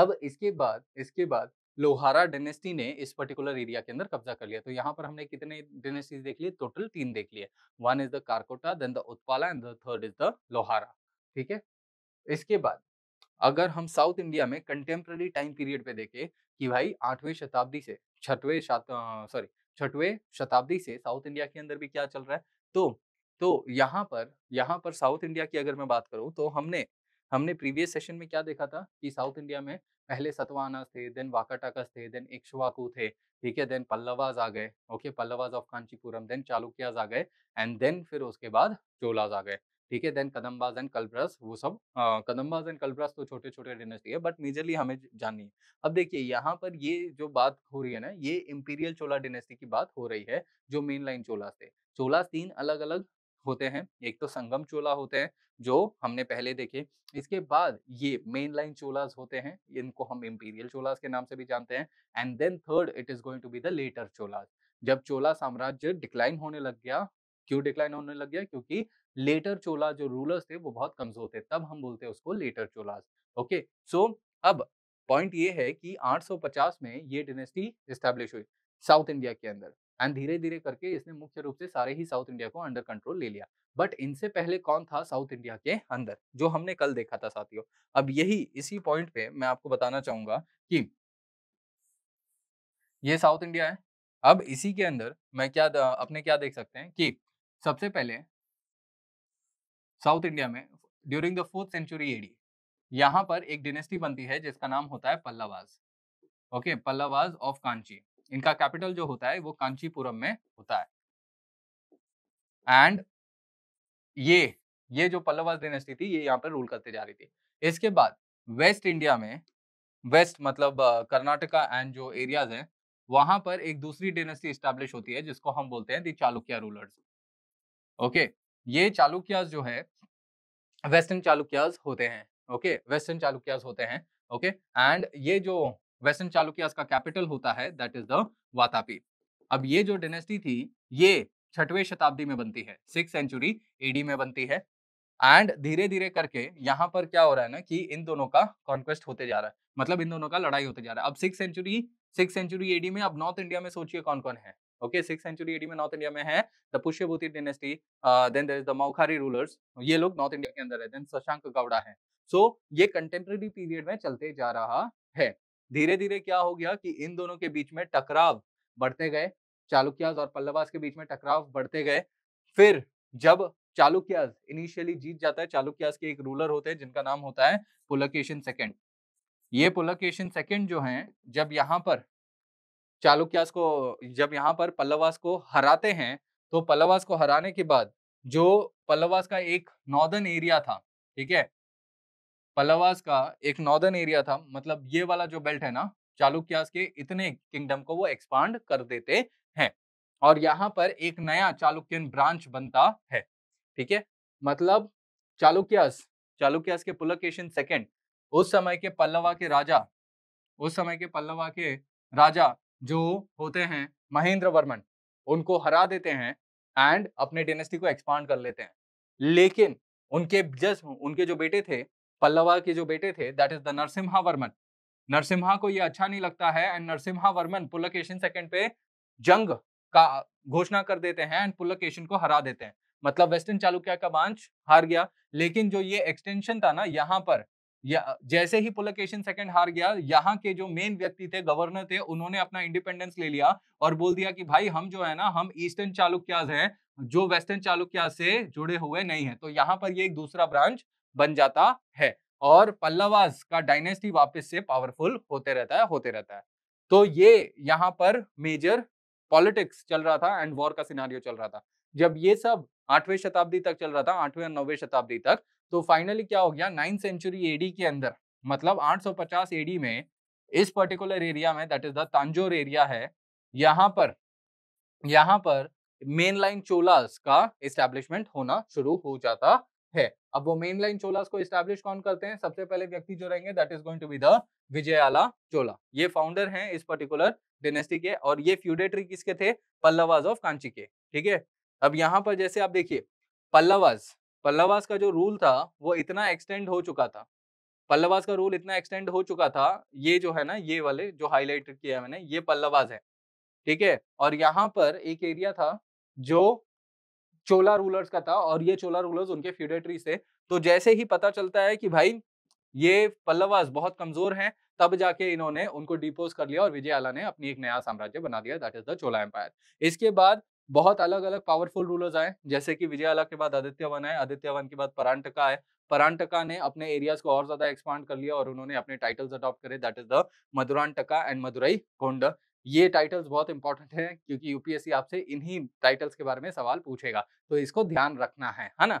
अब इसके बाद इसके बाद लोहारा डेनेस्टी ने इस पर्टिकुलर एरिया के अंदर कब्जा कर लिया तो यहाँ पर हमने कितने डेनेस्टी देख लिए टोटल तीन देख लिए one is the Karkota then the Utpala and the third is the Lohara ठीक है इसके बाद अगर हम साउथ इंडिया में कंटेम्प्ररी टाइम पीरियड पे देखें कि भाई आठवें शताब्दी से छठवें सॉरी छठवें शताब्दी से साउथ इंडिया के अंदर भी क्या चल रहा है तो तो यहाँ पर यहाँ पर साउथ इंडिया की अगर मैं बात करूँ तो हमने हमने प्रीवियस सेशन में क्या देखा था कि साउथ इंडिया में पहले सतवाहनस थे देन वाकाटाकस थे देन इक्ष्वाकु थे ठीक है देन पल्लवाज आ गए okay Pallavas of Kanchipuram then Chalukyas आ गए एंड देन फिर उसके बाद चोलाज आ गए ठीक है देन कदम्बाज एंड कलब्रस वो सब कदम्बाज एंड कलब्रस तो छोटे छोटे डिनेस्टी है बट मेजरली हमें जाननी है अब देखिए यहाँ पर ये जो बात हो रही है ना ये इम्पीरियल चोला डिनेस्टी की बात हो रही है जो मेन लाइन चोलास थे चोलास तीन अलग अलग होते हैं एक तो संगम चोला होते हैं जो हमने पहले देखे इसके बाद ये मेन लाइन चोलाज होते हैं इनको हम इम्पीरियल चोलाज के नाम से भी जानते हैं and then third it is going to be the later Cholas जब चोला साम्राज्य डिक्लाइन होने लग गया क्यों डिक्लाइन होने लग गया क्योंकि लेटर चोला जो रूलर्स थे वो बहुत कमजोर थे तब हम बोलते हैं उसको लेटर चोलाज ओके सो अब पॉइंट ये है कि 850 में ये डिनेस्टी एस्टेब्लिश हुई साउथ इंडिया के अंदर एंड धीरे धीरे करके इसने मुख्य रूप से सारे ही साउथ इंडिया को अंडर कंट्रोल ले लिया बट इनसे पहले कौन था साउथ इंडिया के अंदर जो हमने कल देखा था साथियों अब यही इसी पॉइंट पे मैं आपको बताना चाहूंगा कि ये साउथ इंडिया है अब इसी के अंदर मैं क्या अपने क्या देख सकते हैं कि सबसे पहले साउथ इंडिया में during the fourth century AD यहां पर एक डिनेस्टी बनती है जिसका नाम होता है पल्लवाज ओके पल्लवाज ऑफ कांची इनका कैपिटल जो होता है वो कांचीपुरम में होता है एंड ये ये जो पल्लवास डायनेस्टी थी ये यहाँ पर रूल करते जा रही थी इसके बाद वेस्ट इंडिया में वेस्ट मतलब कर्नाटका एंड जो एरियाज हैं वहां पर एक दूसरी डायनेस्टी स्टैब्लिश होती है जिसको हम बोलते हैं दी चालुक्या रूलर्स ओके ये चालुक्याज जो है वेस्टर्न चालुक्याज होते हैं ओके वेस्टर्न चालुक्याज होते हैं ओके एंड ये जो वेस्टर्न चालुक्यास का कैपिटल होता है दैट इज द वातापी अब ये जो डेनेस्टी थी ये छठवें शताब्दी में बनती है सिक्स सेंचुरी एडी में बनती है एंड धीरे धीरे करके यहाँ पर क्या हो रहा है ना कि इन दोनों का कॉन्क्वेस्ट होते जा रहा है मतलब इन दोनों का लड़ाई होते जा रहा है अब six century six century AD में अब नॉर्थ इंडिया में सोचिए कौन कौन है ओके सिक्स सेंचुरी एडी में नॉर्थ इंडिया में है the Pushyabhuti dynasty then there is the Maukhari rulers ये लोग नॉर्थ इंडिया के अंदर है देन शशांक गौड़ा है सो so, ये कंटेम्प्रेरी पीरियड में चलते जा रहा है धीरे धीरे क्या हो गया कि इन दोनों के बीच में टकराव बढ़ते गए चालुक्यास और पल्लवास के बीच में टकराव बढ़ते गए फिर जब चालुक्याज इनिशियली जीत जाता है चालुक्यास के एक रूलर होते हैं जिनका नाम होता है पुलकेशन सेकेंड ये पुलकेशन सेकेंड जो है जब यहाँ पर चालुक्यास को जब यहाँ पर पल्लवास को हराते हैं तो पल्लवास को हराने के बाद जो पल्लवास का एक नॉर्दर्न एरिया था ठीक है पल्लवास का एक नॉर्दर्न एरिया था मतलब ये वाला जो बेल्ट है ना चालुक्यास के इतने किंगडम को वो एक्सपांड कर देते हैं और यहाँ पर एक नया चालुक्यन ब्रांच बनता है ठीक है मतलब चालुक्यास चालुक्यास के पुलकेशन सेकंड उस समय के पल्लवा के राजा उस समय के पल्लवा के राजा जो होते हैं महेंद्र वर्मन उनको हरा देते हैं एंड अपने डेनेस्टी को एक्सपांड कर लेते हैं लेकिन उनके जस्ट उनके जो बेटे थे पल्लवा के जो बेटे थे that is the Narasimha Varman Narasimha को ये अच्छा नहीं लगता है एंड नरसिम्हा वर्मन पुलकेशन सेकंड पे जंग का घोषणा कर देते हैं एंड पुलकेशन को हरा देते हैं मतलब वेस्टर्न चालुक्य का बांच हार गया लेकिन जो ये एक्सटेंशन था ना यहाँ पर या जैसे ही पुलकेशन सेकंड हार गया यहाँ के जो मेन व्यक्ति थे गवर्नर थे उन्होंने अपना इंडिपेंडेंस ले लिया और बोल दिया कि भाई हम जो है ना हम ईस्टर्न चालुक्याज हैं जो वेस्टर्न चालुक्या से जुड़े हुए नहीं है तो यहाँ पर ये एक दूसरा ब्रांच बन जाता है और पल्लवाज का डायनेस्टी वापस से पावरफुल होते रहता है होते रहता है तो ये यहाँ पर मेजर पॉलिटिक्स चल रहा था एंड वॉर का सिनारियो चल रहा था जब ये सब आठवें शताब्दी तक चल रहा था आठवें और नौवें शताब्दी तक तो फाइनली क्या हो गया नाइन्थ सेंचुरी एडी के अंदर मतलब 850 एडी में इस पर्टिकुलर एरिया में दैट इज द एरिया है यहाँ पर यहाँ पर मेन लाइन चोलास का इस्टेब्लिशमेंट होना शुरू हो जाता है अब वो मेन लाइन चोलास को स्टैब्लिश कौन करते हैं सबसे पहले व्यक्ति जो रहेंगे that is going to be the Vijayalaya Chola ये फाउंडर हैं इस पर्टिकुलर डेनेस्टी के और ये फ्यूडेटरी किसके थे पल्लवाज ऑफ कांची के ठीक है अब यहाँ पर जैसे आप देखिए पल्लवाज पल्लवाज का जो रूल था वो इतना एक्सटेंड हो चुका था पल्लवाज का रूल इतना एक्सटेंड हो चुका था ये जो है ना ये वाले जो हाईलाइटेड किया है मैंने ये पल्लवाज है ठीक है और यहाँ पर एक एरिया था जो चोला रूलर्स का था और ये चोला रूलर्स उनके फ्यूडेटरी से तो जैसे ही पता चलता है कि भाई ये पल्लवास बहुत कमजोर हैं तब जाके इन्होंने उनको डिपोज कर लिया और विजय आला ने अपनी एक नया साम्राज्य बना दिया that is the Chola empire इसके बाद बहुत अलग अलग पावरफुल रूलर्स आए जैसे कि विजयाला के बाद आदित्यवन आए आदित्यवन के बाद परांटका आए परांटका ने अपने एरियाज को और ज्यादा एक्सपांड कर लिया और उन्होंने अपने टाइटल्स अडॉप्ट करे दैट इज द टका एंड मदुरई कोंड ये टाइटल्स बहुत इंपॉर्टेंट हैं क्योंकि यूपीएससी आपसे इन्हीं टाइटल्स के बारे में सवाल पूछेगा तो इसको ध्यान रखना है है ना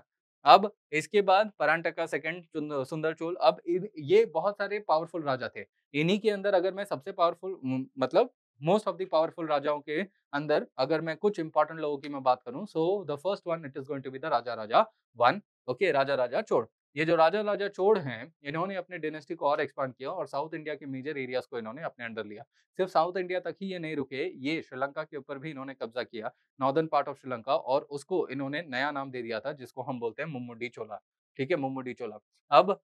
अब इसके बाद परांटक का सेकंड सुंदर चोल अब ये बहुत सारे पावरफुल राजा थे इन्हीं के अंदर अगर मैं सबसे पावरफुल मतलब मोस्ट ऑफ द पावरफुल राजाओं के अंदर अगर मैं कुछ इंपॉर्टेंट लोगों की मैं बात करूं so the first one it is going to be the Raja Raja one okay Raja Raja चोर ये जो राजा राजा चोड़ हैं इन्होंने अपने डेनेस्टी को और एक्सपांड किया और साउथ इंडिया के मेजर एरियाज को इन्होंने अपने अंडर लिया सिर्फ साउथ इंडिया तक ही ये नहीं रुके ये श्रीलंका के ऊपर भी इन्होंने कब्जा किया नॉर्दर्न पार्ट ऑफ श्रीलंका और उसको इन्होंने नया नाम दे दिया था जिसको हम बोलते हैं मुम्मुडी चोला ठीक है मुम्मुडी चोला अब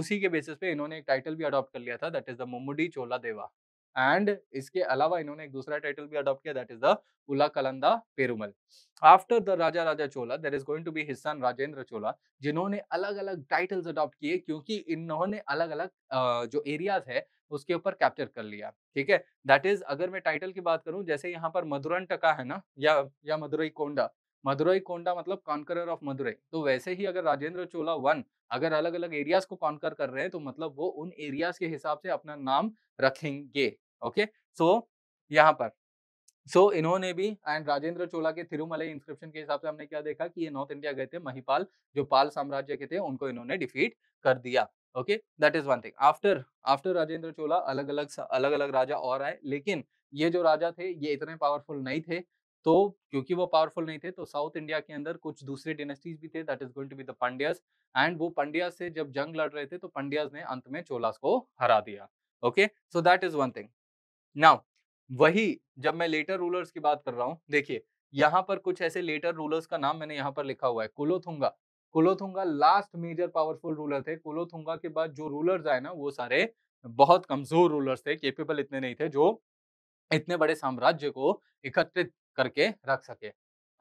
उसी के बेसिस पे इन्होंने एक टाइटल भी अडॉप्ट कर लिया था that is the Mummudi Chola Deva and इसके अलावा इन्होंने एक दूसरा टाइटल भी अडॉप्ट किया दैट इज द उला कलंदा Perumal after the Raja Raja Chola there is going to be हिस्सान Rajendra Chola जिन्होंने अलग अलग टाइटल्स अडॉप्ट किए क्योंकि इन्होंने अलग अलग जो एरियाज है उसके ऊपर कैप्चर कर लिया ठीक है दैट इज अगर मैं टाइटल की बात करूं जैसे यहाँ पर मधुरन टका है ना या या मधुरई कोंडा मधुरई कोंडा मतलब कॉन्करर ऑफ मधुरई तो वैसे ही अगर राजेंद्र चोला वन अगर अलग अलग एरियाज को कॉन्कर कर रहे हैं तो मतलब वो उन एरियाज के हिसाब से अपना नाम रखेंगे ओके सो यहाँ पर सो so, इन्होंने भी एंड राजेंद्र चोला के थिरुमले इंस्क्रिप्शन के हिसाब से हमने क्या देखा कि ये नॉर्थ इंडिया गए थे महिपाल जो पाल साम्राज्य के थे उनको इन्होंने डिफीट कर दिया okay that is one thing after after Rajendra Chola अलग अलग अलग अलग राजा और आए लेकिन ये जो राजा थे ये इतने पावरफुल नहीं थे तो क्योंकि वो पावरफुल नहीं थे तो साउथ इंडिया के अंदर कुछ दूसरे डिनेस्टीज भी थे that is going to be the Pandyas and वो पांड्यास से जब जंग लड़ रहे थे तो पांड्यास ने अंत में चोलास को हरा दिया okay so that is one thing now वही जब मैं लेटर रूलर्स की बात कर रहा हूँ देखिए यहाँ पर कुछ ऐसे लेटर रूलर्स का नाम मैंने यहाँ पर लिखा हुआ है Kulothunga Kulothunga last major powerful ruler थे कुलोथुंगा के बाद जो रूलर्स आए ना वो सारे बहुत कमजोर रूलर्स थे केपेबल इतने नहीं थे जो इतने बड़े साम्राज्य को एकत्रित करके रख सके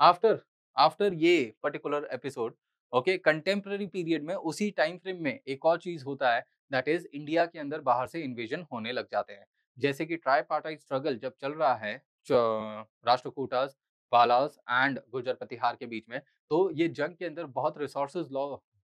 आफ्टर आफ्टर ये particular episode okay contemporary period में उसी टाइम फ्रेम में एक और चीज होता है दैट इज इंडिया के अंदर बाहर से इन्वेजन होने लग जाते हैं जैसे कि ट्राई स्ट्रगल जब चल रहा है राष्ट्रकूटास बालास एंड गुर्जर प्रतिहार के बीच में तो ये जंग के अंदर बहुत रिसोर्सेज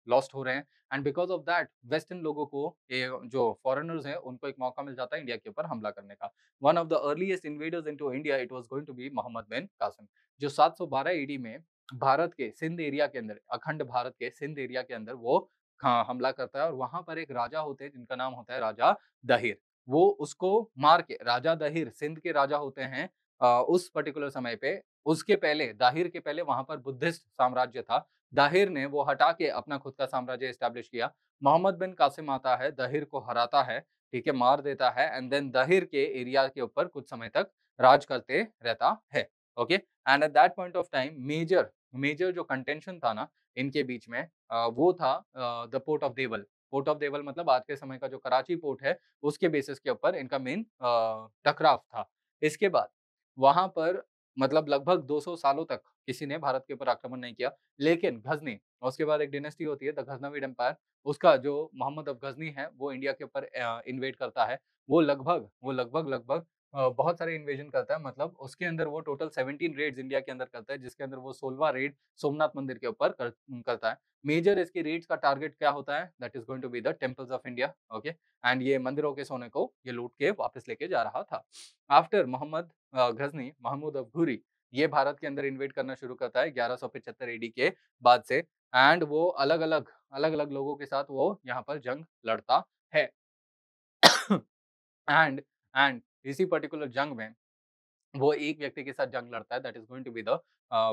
लॉस्ट हो रहे हैं and because of that western लोगों को ए, जो फॉरेनर्स हैं उनको एक मौका मिल जाता है इंडिया के ऊपर हमला करने का one of the earliest invaders in to India it was going to be Mohammad bin Qasim जो 712 ईडी में भारत के सिंध एरिया के अंदर अखंड भारत के सिंध एरिया के अंदर वो हाँ, हमला करता है और वहां पर एक राजा होते हैं जिनका नाम होता है राजा दहिर वो उसको मार के राजा दहिर सिंध के राजा होते हैं आ, उस पर्टिकुलर समय पे उसके पहले दाहिर के पहले वहां पर बुद्धिस्ट साम्राज्य था दाहिर ने वो हटा के अपना खुद का साम्राज्य स्टैब्लिश किया मोहम्मद बिन कासिम आता है दहिर को हराता है ठीक है मार देता है एंड देन दहिर के एरिया के ऊपर कुछ समय तक राज करते रहता है okay and at that point of time major major जो कंटेंशन था ना इनके बीच में वो था the port of Deval port of Deval मतलब आज के समय का जो कराची पोर्ट है उसके बेसिस के ऊपर इनका मेन टकराव था इसके बाद वहां पर मतलब लगभग 200 सालों तक किसी ने भारत के ऊपर आक्रमण नहीं किया लेकिन घजनी उसके बाद एक डिनेस्टी होती है द घजनावीड एम्पायर उसका जो मोहम्मद अफ गजनी है वो इंडिया के ऊपर इन्वेट करता है वो लगभग वो लगभग लगभग बहुत सारे इन्वेजन करता है मतलब उसके अंदर वो टोटल सेवनटीन रेड्स इंडिया के अंदर करता है जिसके अंदर वो सोलवा रेड सोमनाथ मंदिर के ऊपर कर, करता है मेजर इसके रेड्स का टारगेट क्या होता है that is going to be the temples of India okay and ये मंदिरों के सोने को ये लूट के वापस लेके जा रहा था आफ्टर मोहम्मद गजनी महमूद अफघूरी ये भारत के अंदर इन्वेट करना शुरू करता है ग्यारह सौ पिछहत्तर एडी के बाद से एंड वो अलग अलग अलग अलग लोगों के साथ वो यहाँ पर जंग लड़ता है एंड एंड इसी पर्टिकुलर जंग में वो एक व्यक्ति के साथ जंग लड़ता है that is going to be the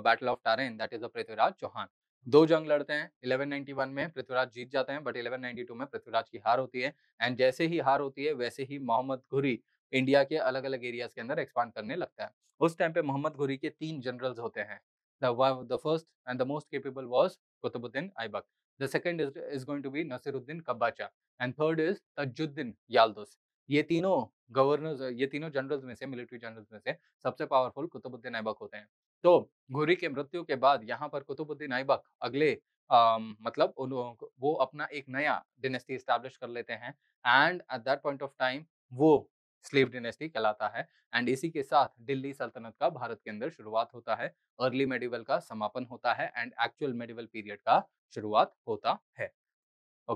battle of Tarain that is the Prithviraj Chauhan दो जंग लड़ते हैं 1191 में पृथ्वीराज जीत जाते हैं बट 1192 में पृथ्वीराज की हार होती है एंड जैसे ही हार होती है वैसे ही मोहम्मद घुरी इंडिया के अलग अलग एरियाज के अंदर एक्सपांड करने लगता है उस टाइम पे मोहम्मद घुरी के तीन जनरल्स होते हैं the first and the most capable was Qutbuddin Aibak the second is going to be Nasiruddin Qabacha and third is Tajuddin यालदोस ये तीनों गवर्नर ये तीनों जनरल्स में से मिलिट्री जनरल्स में से सबसे पावरफुल कुतुबुद्दीन ऐबक होते हैं तो घुरी के मृत्यु के बाद यहाँ पर कुतुबुद्दीन ऐबक अगले आ, मतलब उन वो अपना एक नया डिनेस्टी इस्टेब्लिश कर लेते हैं and at that point of time वो स्लेव डिनेस्टी कहलाता है एंड इसी के साथ दिल्ली सल्तनत का भारत के अंदर शुरुआत होता है अर्ली मेडिवल का समापन होता है एंड एक्चुअल मेडिवल पीरियड का शुरुआत होता है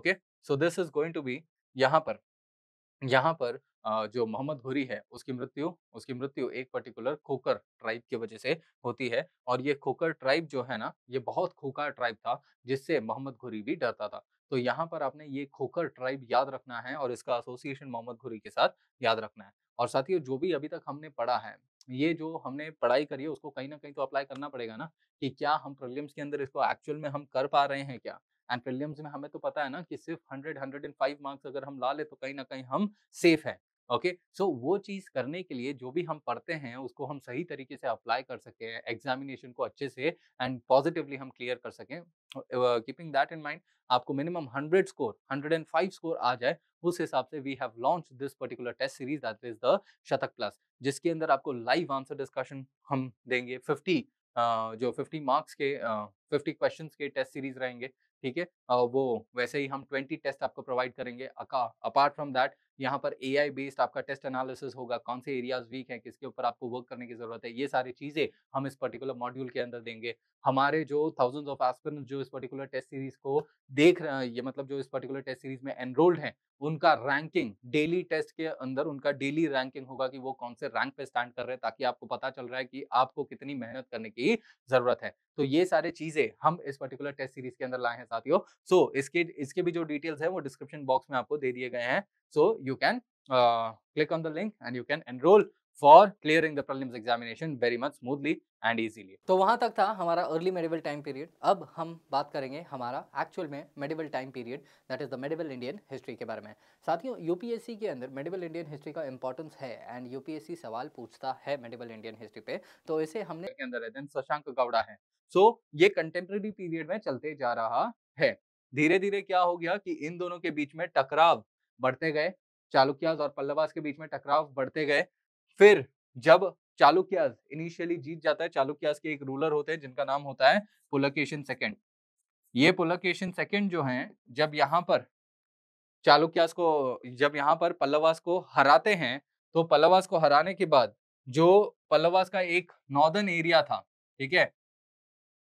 okay so this is going to be यहाँ पर यहाँ पर जो मोहम्मद घोरी है उसकी मृत्यु उसकी मृत्यु एक पर्टिकुलर खोकर ट्राइब की वजह से होती है और ये खोकर ट्राइब जो है ना ये बहुत खोखा ट्राइब था जिससे मोहम्मद घोरी भी डरता था तो यहाँ पर आपने ये खोकर ट्राइब याद रखना है और इसका एसोसिएशन मोहम्मद घोरी के साथ याद रखना है और साथियों जो भी अभी तक हमने पढ़ा है ये जो हमने पढ़ाई करी है उसको कहीं ना कहीं तो अप्लाई करना पड़ेगा ना कि क्या हम प्रिलिम्स के अंदर इसको एक्चुअल में हम कर पा रहे हैं क्या एंड प्रिलियम्स में हमें तो पता है ना कि सिर्फ hundred hundred and five marks अगर हम ला ले तो कहीं ना कहीं हम सेफ हैं ओके okay? सो so, वो चीज़ करने के लिए जो भी हम पढ़ते हैं उसको हम सही तरीके से अप्लाई कर सके एग्जामिनेशन को अच्छे से एंड पॉजिटिवली हम क्लियर कर सकें कीपिंग दैट इन माइंड आपको minimum hundred score hundred and five score आ जाए उस हिसाब से we have launch this particular test series that is the शतक प्लस जिसके अंदर आपको लाइव आंसर डिस्कशन हम देंगे फिफ्टी uh, जो फिफ्टी मार्क्स के फिफ्टी uh, क्वेश्चन के टेस्ट सीरीज रहेंगे ठीक है वो वैसे ही हम ट्वेंटी टेस्ट आपको प्रोवाइड करेंगे अपार्ट फ्रॉम दैट यहाँ पर ए बेस्ड आपका टेस्ट एनालिसिस होगा कौन से एरियाज वीक हैं किसके ऊपर आपको वर्क करने की जरूरत है ये सारी चीजें हम इस पर्टिकुलर मॉड्यूल के अंदर देंगे हमारे जो थाउजेंड्स ऑफ एस्पिरेंट्स जो इस पर्टिकुलर टेस्ट सीरीज को देख रहे हैं ये मतलब जो इस पर्टिकुलर टेस्ट सीरीज में एनरोल्ड हैं उनका रैंकिंग डेली टेस्ट के अंदर उनका डेली रैंकिंग होगा कि वो कौन से रैंक पे स्टैंड कर रहे हैं ताकि आपको पता चल रहा है कि आपको कितनी मेहनत करने की जरूरत है तो ये सारे चीजें हम इस पर्टिकुलर टेस्ट सीरीज के अंदर लाए हैं साथियों सो so, इसके इसके भी जो डिटेल्स है वो डिस्क्रिप्शन बॉक्स में आपको दे दिए गए हैं So, you can uh, click on the link and you can enroll for clearing the prelims examination very much smoothly and easily तो वहाँ तक था हमारा अर्ली मेडिवल टाइम पीरियड अब हम बात करेंगे हमारा एक्चुअल में medieval time period that is the medieval Indian history के बारे में साथियों यूपीएससी के अंदर मेडिवल इंडियन हिस्ट्री का इंपॉर्टेंस है एंड यूपीएससी सवाल पूछता है मेडिवल इंडियन हिस्ट्री पे तो इसे हमने के अंदर है शशांक गौड़ा है सो so, ये कंटेम्प्रेरी पीरियड में चलते जा रहा है धीरे धीरे क्या हो गया कि इन दोनों के बीच में टकराव बढ़ते गए चालुक्याज और पल्लवास के बीच में टकराव बढ़ते गए फिर जब चालुक्याज इनिशियली जीत जाता है चालुक्याज के एक रूलर होते हैं जिनका नाम होता है पुलकेशन सेकेंड ये पुलकेशन सेकेंड जो है जब यहाँ पर चालुक्यास को जब यहाँ पर पल्लवास को हराते हैं तो पल्लवास को हराने के बाद जो पल्लवास का एक नॉर्दर्न एरिया था ठीक है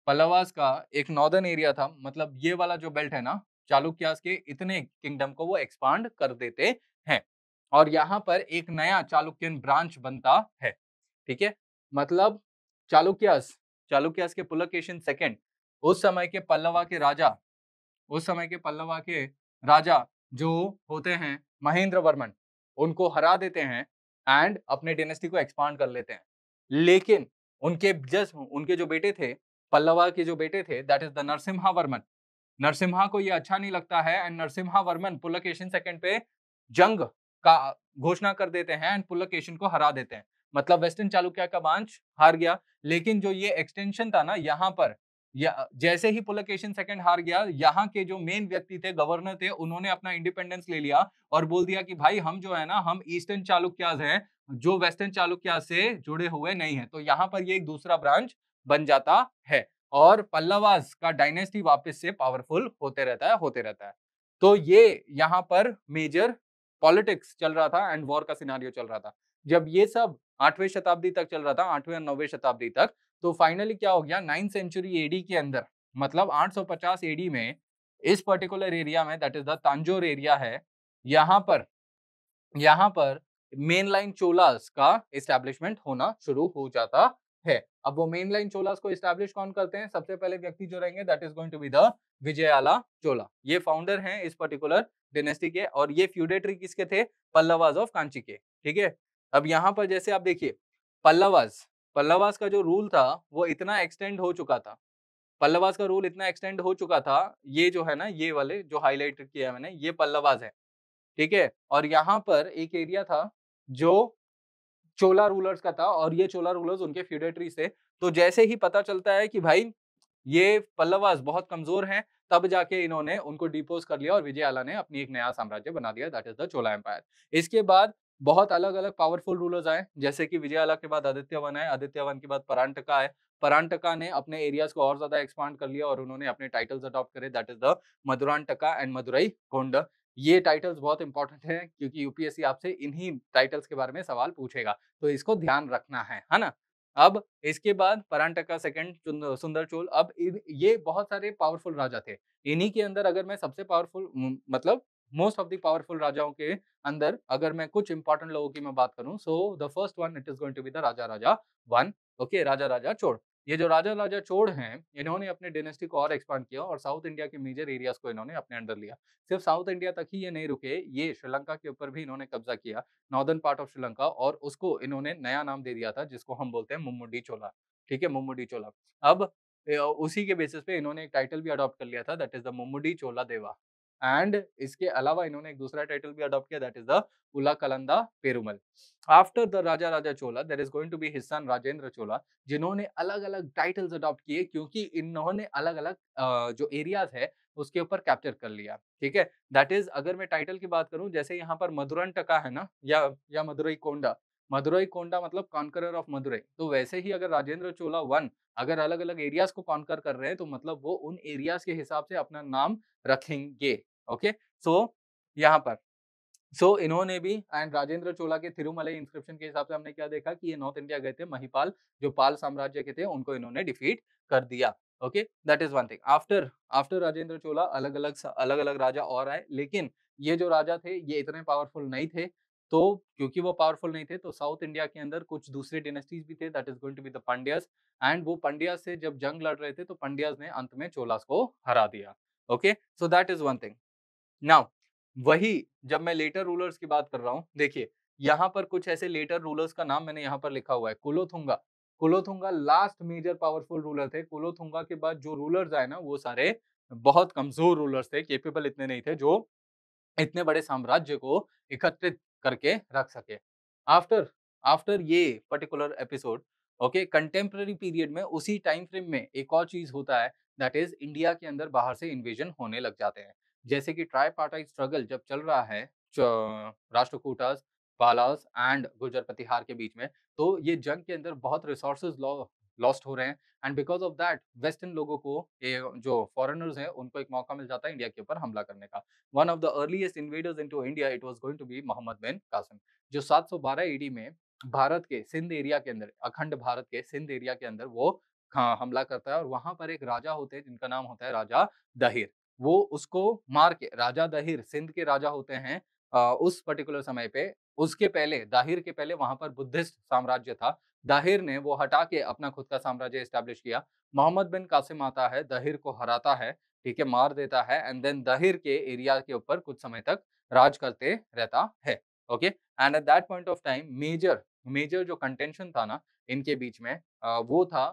पल्लवास का एक नॉर्दर्न एरिया था मतलब ये वाला जो बेल्ट है ना चालुक्यास के इतने किंगडम को वो एक्सपांड कर देते हैं और यहाँ पर एक नया चालुक्यन ब्रांच बनता है ठीक है मतलब चालुक्यास चालुक्यास के पुलकेशन सेकंड उस समय के पल्लवा के राजा उस समय के पल्लवा के राजा जो होते हैं महेंद्र वर्मन उनको हरा देते हैं एंड अपने डेनेस्टी को एक्सपांड कर लेते हैं लेकिन उनके जस्ट उनके जो बेटे थे पल्लवा के जो बेटे थे that is the Narasimha Varman Narasimha को यह अच्छा नहीं लगता है एंड नरसिम्हा वर्मन पुलकेशन सेकंड पे जंग का घोषणा कर देते हैं एंड पुलकेशन को हरा देते हैं मतलब वेस्टर्न चालुक्या का बांश हार गया लेकिन जो ये एक्सटेंशन था ना यहाँ पर या जैसे ही पुलकेशन सेकंड हार गया यहाँ के जो मेन व्यक्ति थे गवर्नर थे उन्होंने अपना इंडिपेंडेंस ले लिया और बोल दिया कि भाई हम जो है ना हम ईस्टर्न चालुक्याज हैं जो वेस्टर्न चालुक्या से जुड़े हुए नहीं है तो यहाँ पर ये एक दूसरा ब्रांच बन जाता है और पल्लवाज का डायनेस्टी वापस से पावरफुल होते रहता है होते रहता है तो ये यहाँ पर मेजर पॉलिटिक्स चल रहा था एंड वॉर का सिनारियो चल रहा था जब ये सब आठवें शताब्दी तक चल रहा था आठवें और नौवें शताब्दी तक तो फाइनली क्या हो गया नाइन्थ सेंचुरी एडी के अंदर मतलब 850 एडी में इस पर्टिकुलर एरिया में दैट इज द एरिया है यहाँ पर यहाँ पर मेन लाइन चोलास का इस्टेब्लिशमेंट होना शुरू हो जाता है अब वो मेन लाइन चोलास को स्टैब्लिश कौन करते हैं सबसे पहले व्यक्ति जो रहेंगे that is going to be the Vijayalaya Chola ये फाउंडर हैं इस पर्टिकुलर डेनेस्टी के और ये फ्यूडेटरी किसके थे पल्लवाज ऑफ कांची के ठीक है अब यहाँ पर जैसे आप देखिए पल्लवाज पल्लवाज का जो रूल था वो इतना एक्सटेंड हो चुका था पल्लवाज का रूल इतना एक्सटेंड हो चुका था ये जो है ना ये वाले जो हाईलाइट किया है मैंने ये पल्लवाज है ठीक है और यहाँ पर एक एरिया था जो चोला रूलर्स का था और ये चोला रूलर्स उनके फ्यूडेटरी से तो जैसे ही पता चलता है कि भाई ये पल्लवास बहुत कमजोर हैं तब जाके इन्होंने उनको डिपोज कर लिया और विजय आला ने अपनी एक नया साम्राज्य बना दिया that is the Chola empire इसके बाद बहुत अलग अलग पावरफुल रूलर्स आए जैसे कि विजयाला के बाद आदित्यवन आए आदित्यवन के बाद परांटका आए परांटका ने अपने एरियाज को और ज्यादा एक्सपांड कर लिया और उन्होंने अपने टाइटल्स अडॉप्ट करे that is the Madhurantaka and Madurai Gonda ये टाइटल्स बहुत इंपॉर्टेंट हैं क्योंकि यूपीएससी आपसे इन्हीं टाइटल्स के बारे में सवाल पूछेगा तो इसको ध्यान रखना है है ना अब इसके बाद परांटका सेकंड सुंदर चोल अब ये बहुत सारे पावरफुल राजा थे इन्हीं के अंदर अगर मैं सबसे पावरफुल मतलब मोस्ट ऑफ द पावरफुल राजाओं के अंदर अगर मैं कुछ इंपॉर्टेंट लोगों की मैं बात करूं so the first one it is going to be the Raja Raja one okay Raja Raja चोर ये जो राजा राजा चोड़ हैं इन्होंने अपने डेनेस्टी को और एक्सपांड किया और साउथ इंडिया के मेजर एरियाज को इन्होंने अपने अंडर लिया सिर्फ साउथ इंडिया तक ही ये नहीं रुके ये श्रीलंका के ऊपर भी इन्होंने कब्जा किया नॉर्दर्न पार्ट ऑफ श्रीलंका और उसको इन्होंने नया नाम दे दिया था जिसको हम बोलते हैं मुम्मुडी चोला ठीक है मुम्मुडी चोला अब उसी के बेसिस पे इन्होंने एक टाइटल भी अडॉप्ट कर लिया था that is the Mummudi Chola Deva and इसके अलावा इन्होंने एक दूसरा टाइटल भी अडॉप्ट किया दैट इज द उला कलंदा Perumal after the Raja Raja Chola there is going to be हिस्सान Rajendra Chola जिन्होंने अलग अलग टाइटल्स अडॉप्ट किए क्योंकि इन्होंने अलग अलग जो एरियाज है उसके ऊपर कैप्चर कर लिया ठीक है दैट इज अगर मैं टाइटल की बात करूं जैसे यहाँ पर मधुरन टका है ना या या मधुरई कोंडा मदुरई कोंडा मतलब कॉन्करर ऑफ मदुरई तो वैसे ही अगर राजेंद्र चोला वन अगर अलग अलग एरियाज को कॉन्कर कर रहे हैं तो मतलब वो उन एरियाज के हिसाब से अपना नाम रखेंगे ओके सो यहाँ पर सो so, इन्होंने भी एंड राजेंद्र चोला के थिरुमलई इंस्क्रिप्शन के हिसाब से हमने क्या देखा कि ये नॉर्थ इंडिया गए थे महिपाल जो पाल साम्राज्य के थे उनको इन्होंने डिफीट कर दिया okay that is one thing after after Rajendra Chola अलग अलग अलग अलग राजा और आए लेकिन ये जो राजा थे ये इतने पावरफुल नहीं थे तो क्योंकि वो पावरफुल नहीं थे तो साउथ इंडिया के अंदर कुछ दूसरे डिनेस्टीज भी थे that is going to be the Pandyas and वो पांड्यास से जब जंग लड़ रहे थे तो पांड्यास ने अंत में चोलास को हरा दिया okay so that is one thing now वही जब मैं लेटर रूलर्स की बात कर रहा हूँ देखिए यहाँ पर कुछ ऐसे लेटर रूलर्स का नाम मैंने यहाँ पर लिखा हुआ है Kulothunga Kulothunga last major powerful ruler थे कुलोथुंगा के बाद जो रूलर्स आए ना वो सारे बहुत कमजोर रूलर्स थे केपेबल इतने नहीं थे जो इतने बड़े साम्राज्य को एकत्रित करके रख सके आफ्टर आफ्टर ये particular episode okay contemporary period में उसी टाइम फ्रेम में एक और चीज होता है दैट इज इंडिया के अंदर बाहर से इन्वेजन होने लग जाते हैं जैसे कि ट्राई पार्टाइट स्ट्रगल जब चल रहा है राष्ट्रकूटास बालास एंड गुर्जर प्रतिहार के बीच में तो ये जंग के अंदर बहुत रिसोर्सेज लॉस्ट हो रहे हैं and because of that western लोगों को ए, जो फॉरेनर्स हैं उनको एक मौका मिल जाता है इंडिया के ऊपर हमला करने का one of the earliest invaders in to India it was going to be Mohammad bin Qasim जो 712 ईडी में भारत के सिंध एरिया के अंदर अखंड भारत के सिंध एरिया के अंदर वो हमला करता है और वहां पर एक राजा होते हैं जिनका नाम होता है राजा दहिर वो उसको मार के राजा दहिर सिंध के राजा होते हैं उस पर्टिकुलर समय पे उसके पहले दाहिर के पहले वहां पर बुद्धिस्ट साम्राज्य था दाहिर ने वो हटा के अपना खुद का साम्राज्य स्टैब्लिश किया मोहम्मद बिन कासिम आता है दाहिर को हराता है ठीक है मार देता है एंड देन दाहिर के एरिया के ऊपर कुछ समय तक राज करते रहता है okay and at that point of time major major जो कंटेंशन था ना इनके बीच में वो था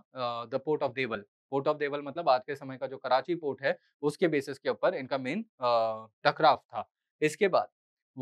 the port of Deval port of Deval मतलब आज के समय का जो कराची पोर्ट है उसके बेसिस के ऊपर इनका मेन टकराव था इसके बाद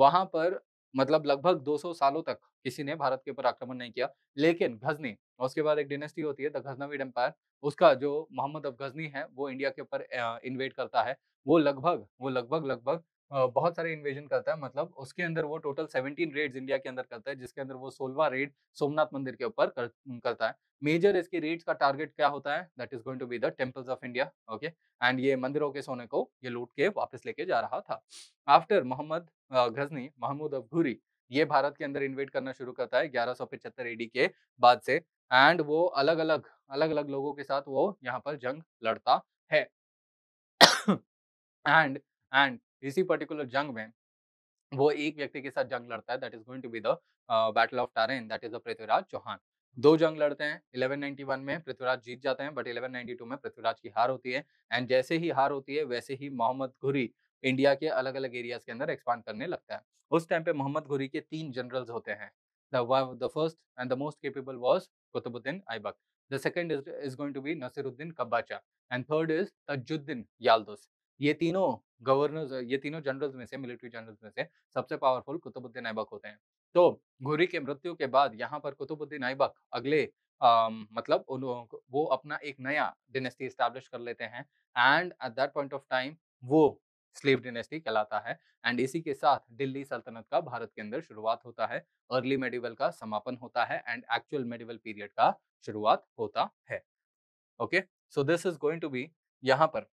वहां पर मतलब लगभग 200 सालों तक किसी ने भारत के ऊपर आक्रमण नहीं किया लेकिन घजनी उसके बाद एक डिनेस्टी होती है द घजनावीड एम्पायर उसका जो मोहम्मद घजनी है वो इंडिया के ऊपर इन्वेट करता है वो लगभग वो लगभग लगभग बहुत सारे इन्वेजन करता है मतलब उसके अंदर वो टोटल सेवनटीन रेड्स इंडिया के अंदर करता है जिसके अंदर वो सोलवा रेड सोमनाथ मंदिर के ऊपर कर, करता है मेजर इसके रेड्स का टारगेट क्या होता है that is going to be the temples of India okay and ये मंदिरों के सोने को ये लूट के वापस लेके जा रहा था आफ्टर मोहम्मद गजनी महमूद अबूरी ये भारत के अंदर इन्वेट करना शुरू करता है ग्यारह सौ पिछहत्तर एडी के बाद से एंड वो अलग अलग अलग अलग लोगों के साथ वो यहाँ पर जंग लड़ता है एंड एंड इसी पर्टिकुलर जंग में वो एक व्यक्ति के साथ जंग लड़ता है that is going to be the battle of Tarain that is the Prithviraj Chauhan दो जंग लड़ते हैं 1191 में पृथ्वीराज जीत जाते हैं बट 1192 में पृथ्वीराज की हार होती है एंड जैसे ही हार होती है वैसे ही मोहम्मद घुरी इंडिया के अलग अलग एरियाज के अंदर एक्सपांड करने लगता है उस टाइम पे मोहम्मद घुरी के तीन जनरल्स होते हैं the first and the most capable was Qutbuddin Aibak the second is going to be Nasiruddin Qabacha and third is Tajuddin यालदोस ये तीनों गवर्नर ये तीनों जनरल्स में से मिलिट्री जनरल्स में से सबसे पावरफुल कुतुबुद्दीन ऐबक होते हैं तो घुरी के मृत्यु के बाद यहाँ पर कुतुबुद्दीन ऐबक अगले आ, मतलब उन वो अपना एक नया डिनेस्टी इस्टेब्लिश कर लेते हैं and at that point of time वो स्लेव डिनेस्टी कहलाता है एंड इसी के साथ दिल्ली सल्तनत का भारत के अंदर शुरुआत होता है अर्ली मेडिवल का समापन होता है एंड एक्चुअल मेडिवल पीरियड का शुरुआत होता है okay so this is going to be यहाँ पर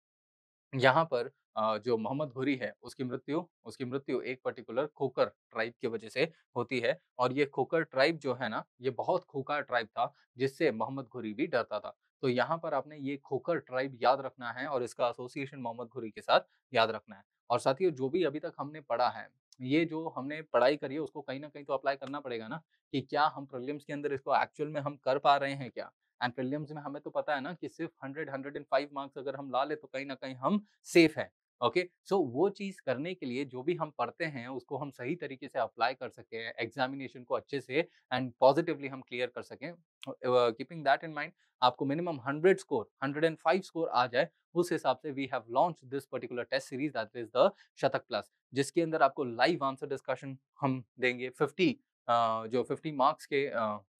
यहाँ पर जो मोहम्मद घोरी है उसकी मृत्यु उसकी मृत्यु एक पर्टिकुलर खोकर ट्राइब की वजह से होती है और ये खोकर ट्राइब जो है ना ये बहुत खोखा ट्राइब था जिससे मोहम्मद घोरी भी डरता था तो यहाँ पर आपने ये खोकर ट्राइब याद रखना है और इसका एसोसिएशन मोहम्मद घोरी के साथ याद रखना है और साथियों जो भी अभी तक हमने पढ़ा है ये जो हमने पढ़ाई करी है उसको कहीं ना कहीं तो अप्लाई करना पड़ेगा ना कि क्या हम प्रिलियम्स के अंदर इसको एक्चुअल में हम कर पा रहे हैं क्या एंड प्रिलियम्स में हमें तो पता है ना कि सिर्फ hundred hundred and five marks अगर हम ला ले तो कहीं ना कहीं हम सेफ है ओके सो वो चीज़ करने के लिए जो भी हम पढ़ते हैं उसको हम सही तरीके से अप्लाई कर सकें एग्जामिनेशन को अच्छे से एंड पॉजिटिवली हम क्लियर कर सकें कीपिंग दैट इन माइंड आपको minimum hundred score hundred and five score आ जाए उस हिसाब से we have launch this particular test series that is the शतक प्लस जिसके अंदर आपको लाइव आंसर डिस्कशन हम देंगे फिफ्टी Uh, जो फिफ्टी मार्क्स के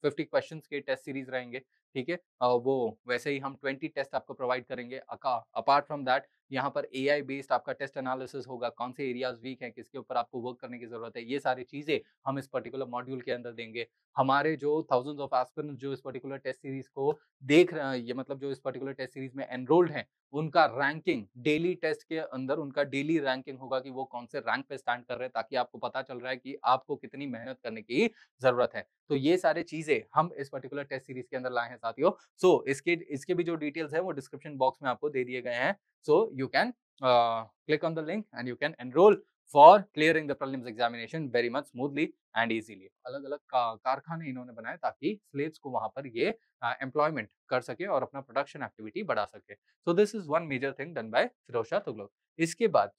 फिफ्टी uh, के टेस्ट सीरीज रहेंगे ठीक है वो वैसे ही हम ट्वेंटी टेस्ट आपको प्रोवाइड करेंगे अपार्ट फ्रॉम दैट यहाँ पर एआई बेस्ड आपका टेस्ट एनालिसिस होगा कौन से एरियाज वीक हैं किसके ऊपर आपको वर्क करने की जरूरत है ये सारी चीजें हम इस पर्टिकुलर मॉड्यूल के अंदर देंगे हमारे जो थाउजेंड ऑफ एस्पिरेंट्स जो इस पर्टिकुलर टेस्ट सीरीज को देख रहे हैं ये मतलब जो इस पर्टिकुलर टेस्ट सीरीज में एनरोल्ड हैं उनका रैंकिंग डेली टेस्ट के अंदर उनका डेली रैंकिंग होगा कि वो कौन से रैंक पे स्टैंड कर रहे हैं ताकि आपको पता चल रहा है कि आपको कितनी मेहनत करने की जरूरत है तो ये सारे चीजें हम इस पर्टिकुलर टेस्ट सीरीज के अंदर लाए हैं साथियों सो so, इसके इसके भी जो डिटेल्स है वो डिस्क्रिप्शन बॉक्स में आपको दे दिए गए हैं So, you can uh, click on the link and you can enroll for clearing the prelims examination very much smoothly and easily. alag alag karkhane inhone banaye taki slaves ko wahan par ye employment kar sake aur apna production activity बढ़ा sake So this is one major thing done by Firoz Shah Tughlaq. इसके बाद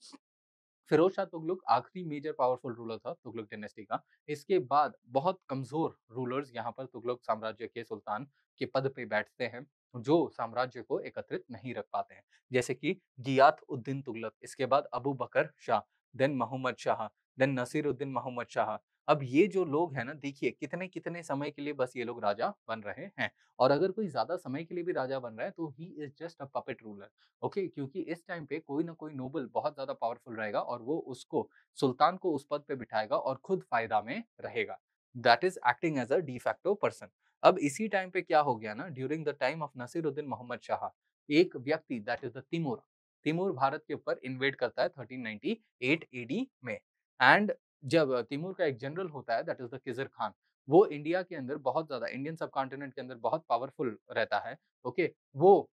फिरोज शाह तुगलक आखिरी major powerful ruler था तुगलुक dynasty का इसके बाद बहुत कमजोर रूलर्स यहाँ पर तुगलुक साम्राज्य के सुल्तान के पद पे बैठते हैं जो साम्राज्य को एकत्रित नहीं रख पाते हैं जैसे कि गियात उद्दीन तुगलक इसके बाद अबू बकर शाह देन मोहम्मद शाह देन नसीरुद्दीन मोहम्मद शाह अब ये जो लोग हैं ना देखिए कितने कितने समय के लिए बस ये लोग राजा बन रहे हैं और अगर कोई ज्यादा समय के लिए भी राजा बन रहा है तो he is just a puppet ruler okay क्योंकि इस टाइम पे कोई ना कोई नोबल बहुत ज्यादा पावरफुल रहेगा और वो उसको सुल्तान को उस पद पे बिठाएगा और खुद फायदा में रहेगा that is acting as a de facto person अब इसी टाइम पे क्या हो गया ना during the time of Nasiruddin Mohammad Shah एक व्यक्ति that is the Timur Timur Bharat के ऊपर इन्वेड करता है 1398 एडी में एंड जब तिमूर का एक जनरल होता है that is the Khizr Khan वो इंडिया के अंदर बहुत ज्यादा इंडियन सब कॉन्टिनेंट के अंदर बहुत पावरफुल रहता है ओके okay? वो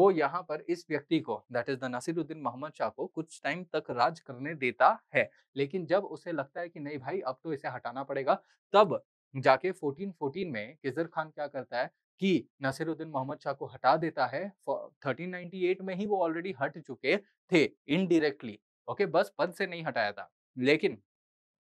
वो यहाँ पर इस व्यक्ति को that is the Nasiruddin Mohammad Shah को कुछ टाइम तक राज करने देता है लेकिन जब उसे लगता है कि नहीं भाई अब तो इसे हटाना पड़ेगा तब जाके 1414 में खिजर खान क्या करता है कि नसीरुद्दीन मोहम्मद शाह को हटा देता है 1398 में ही वो ऑलरेडी हट चुके थे इनडिरेक्टली ओके बस पद से नहीं हटाया था लेकिन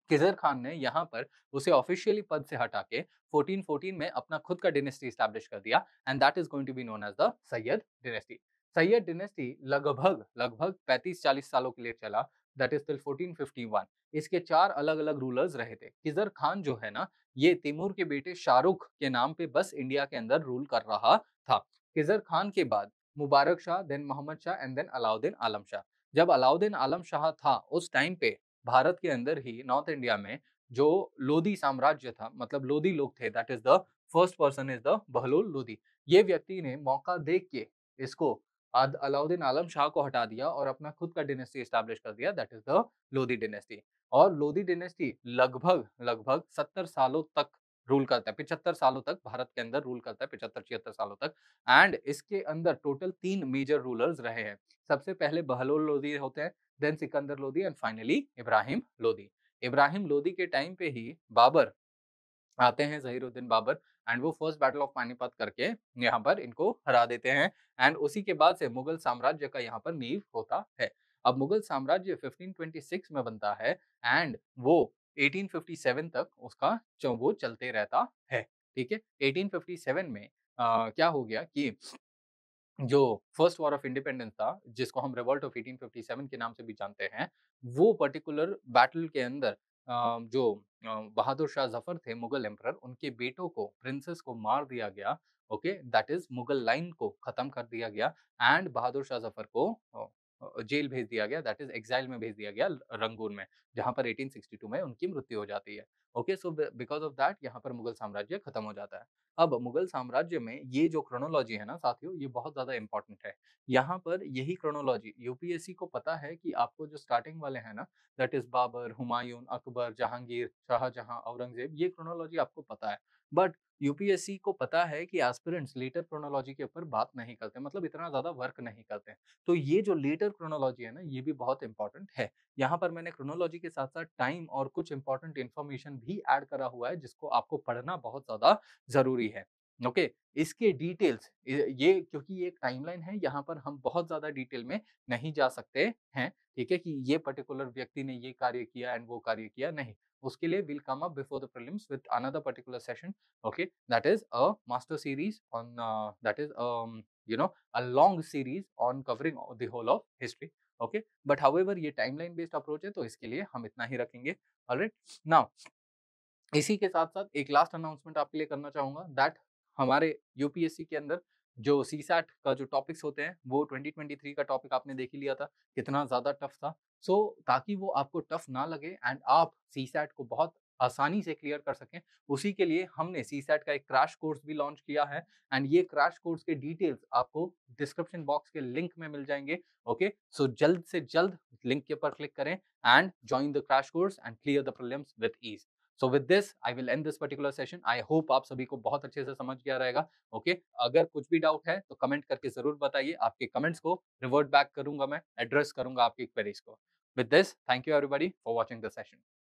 खिजर खान ने यहाँ पर उसे ऑफिशियली पद से हटा के 1414 में अपना खुद का डिनेस्टी स्टैब्लिश कर दिया and that is going to be known as the Sayyid dynasty Sayyid dynasty लगभग लगभग 35-40 सालों के लिए चला दैट इज टिल 1451 इसके चार अलग अलग रूलर्स रहे थे किजर खान जो है ना ये तिमूर के बेटे शाहरुख के नाम पे बस इंडिया के अंदर रूल कर रहा था किजर खान के बाद Mubarak Shah then Mohammad Shah and then Alauddin Alam Shah जब अलाउद्दीन आलम शाह था उस टाइम पे भारत के अंदर ही नॉर्थ इंडिया में जो लोधी साम्राज्य था मतलब लोधी लोग थे that is the first person is the Bahlol Lodhi ये व्यक्ति ने मौका देख के इसको अलाउद्दीन आलम शाह को हटा दिया और अपना खुद का डिनेस्टी स्टैब्लिश कर दिया that is the Lodhi dynasty और लोधी डिनेस्टी लगभग लगभग सत्तर सालों तक रूल करता है पिछहत्तर सालों तक भारत के अंदर रूल करता है पिछहत्तर छिहत्तर सालों तक एंड इसके अंदर टोटल तीन मेजर रूलर्स रहे हैं सबसे पहले बहलोल लोधी होते हैं then Sikandar Lodhi and finally Ibrahim Lodhi Ibrahim Lodhi के टाइम पे ही बाबर आते हैं जहीरुद्दीन बाबर एंड वो फर्स्ट बैटल ऑफ पानीपत करके यहाँ पर इनको हरा देते हैं एंड उसी के बाद से मुगल साम्राज्य का यहाँ पर नींव होता है अब मुगल साम्राज्य 1526 में बनता है एंड वो 1857 तक उसका वो चलते रहता है ठीक है 1857 में आ, क्या हो गया कि जो फर्स्ट वॉर ऑफ इंडिपेंडेंस था जिसको हम रिवॉल्ट ऑफ 1857 के नाम से भी जानते हैं वो पर्टिकुलर बैटल के अंदर जो बहादुर शाह जफर थे मुगल एम्पर उनके बेटों को प्रिंसेस को मार दिया गया okay that is Mughal line को खत्म कर दिया गया एंड बहादुर शाह जफर को जेल भेज दिया गया दैट इज एक्साइल में भेज दिया गया रंगून में जहां पर 1862 में उनकी मृत्यु हो जाती है okay so because of that यहाँ पर मुगल साम्राज्य खत्म हो जाता है अब मुगल साम्राज्य में ये जो क्रोनोलॉजी है ना साथियों ये बहुत ज़्यादा इंपॉर्टेंट है यहाँ पर यही क्रोनोलॉजी यूपीएससी को पता है कि आपको जो स्टार्टिंग वाले हैं ना दैट इज़ बाबर हुमायूं अकबर जहांगीर शाहजहां औरंगजेब ये क्रोनोलॉजी आपको पता है बट यूपीएससी को पता है कि एस्पिरेंट्स लेटर क्रोनोलॉजी के ऊपर बात नहीं करते मतलब इतना ज़्यादा वर्क नहीं करते तो ये जो लेटर क्रोनोलॉजी है ना ये भी बहुत इंपॉर्टेंट है यहाँ पर मैंने क्रोनोलॉजी के साथ साथ टाइम और कुछ इंपॉर्टेंट इन्फॉर्मेशन भी ऐड करा हुआ है जिसको आपको पढ़ना बहुत ज़्यादा ज़रूरी है ओके okay, इसके डिटेल्स ये क्योंकि ये एक टाइमलाइन है यहाँ पर हम बहुत ज़्यादा डिटेल में नहीं जा सकते हैं ठीक है कि ये पर्टिकुलर व्यक्ति ने ये कार्य किया एंड वो कार्य किया नहीं उसके लिए will come up before the prelims with another particular session okay that is a master series on that is you know a long series on covering the whole of history okay but however ये timeline based approach है तो इसके लिए हम इतना ही रखेंगे alright now इसी के साथ साथ एक लास्ट अनाउंसमेंट आपके लिए करना चाहूंगा दैट हमारे यूपीएससी के अंदर जो सी सैट का जो टॉपिक्स होते हैं वो 2023 का टॉपिक आपने देख ही लिया था कितना ज़्यादा टफ था सो so, ताकि वो आपको टफ ना लगे एंड आप सी सैट को बहुत आसानी से क्लियर कर सकें उसी के लिए हमने सी सैट का एक क्रैश कोर्स भी लॉन्च किया है एंड ये क्रैश कोर्स के डिटेल्स आपको डिस्क्रिप्शन बॉक्स के लिंक में मिल जाएंगे ओके सो जल्द से जल्द लिंक के ऊपर क्लिक करें and join the crash course and clear the problems with ease so with this I will end this particular session I hope आप सभी को बहुत अच्छे से समझ गया रहेगा ओके okay? अगर कुछ भी डाउट है तो कमेंट करके जरूर बताइए आपके कमेंट्स को रिवर्ट बैक करूंगा मैं एड्रेस करूंगा आपकी क्वेरीज को with this thank you everybody for watching the session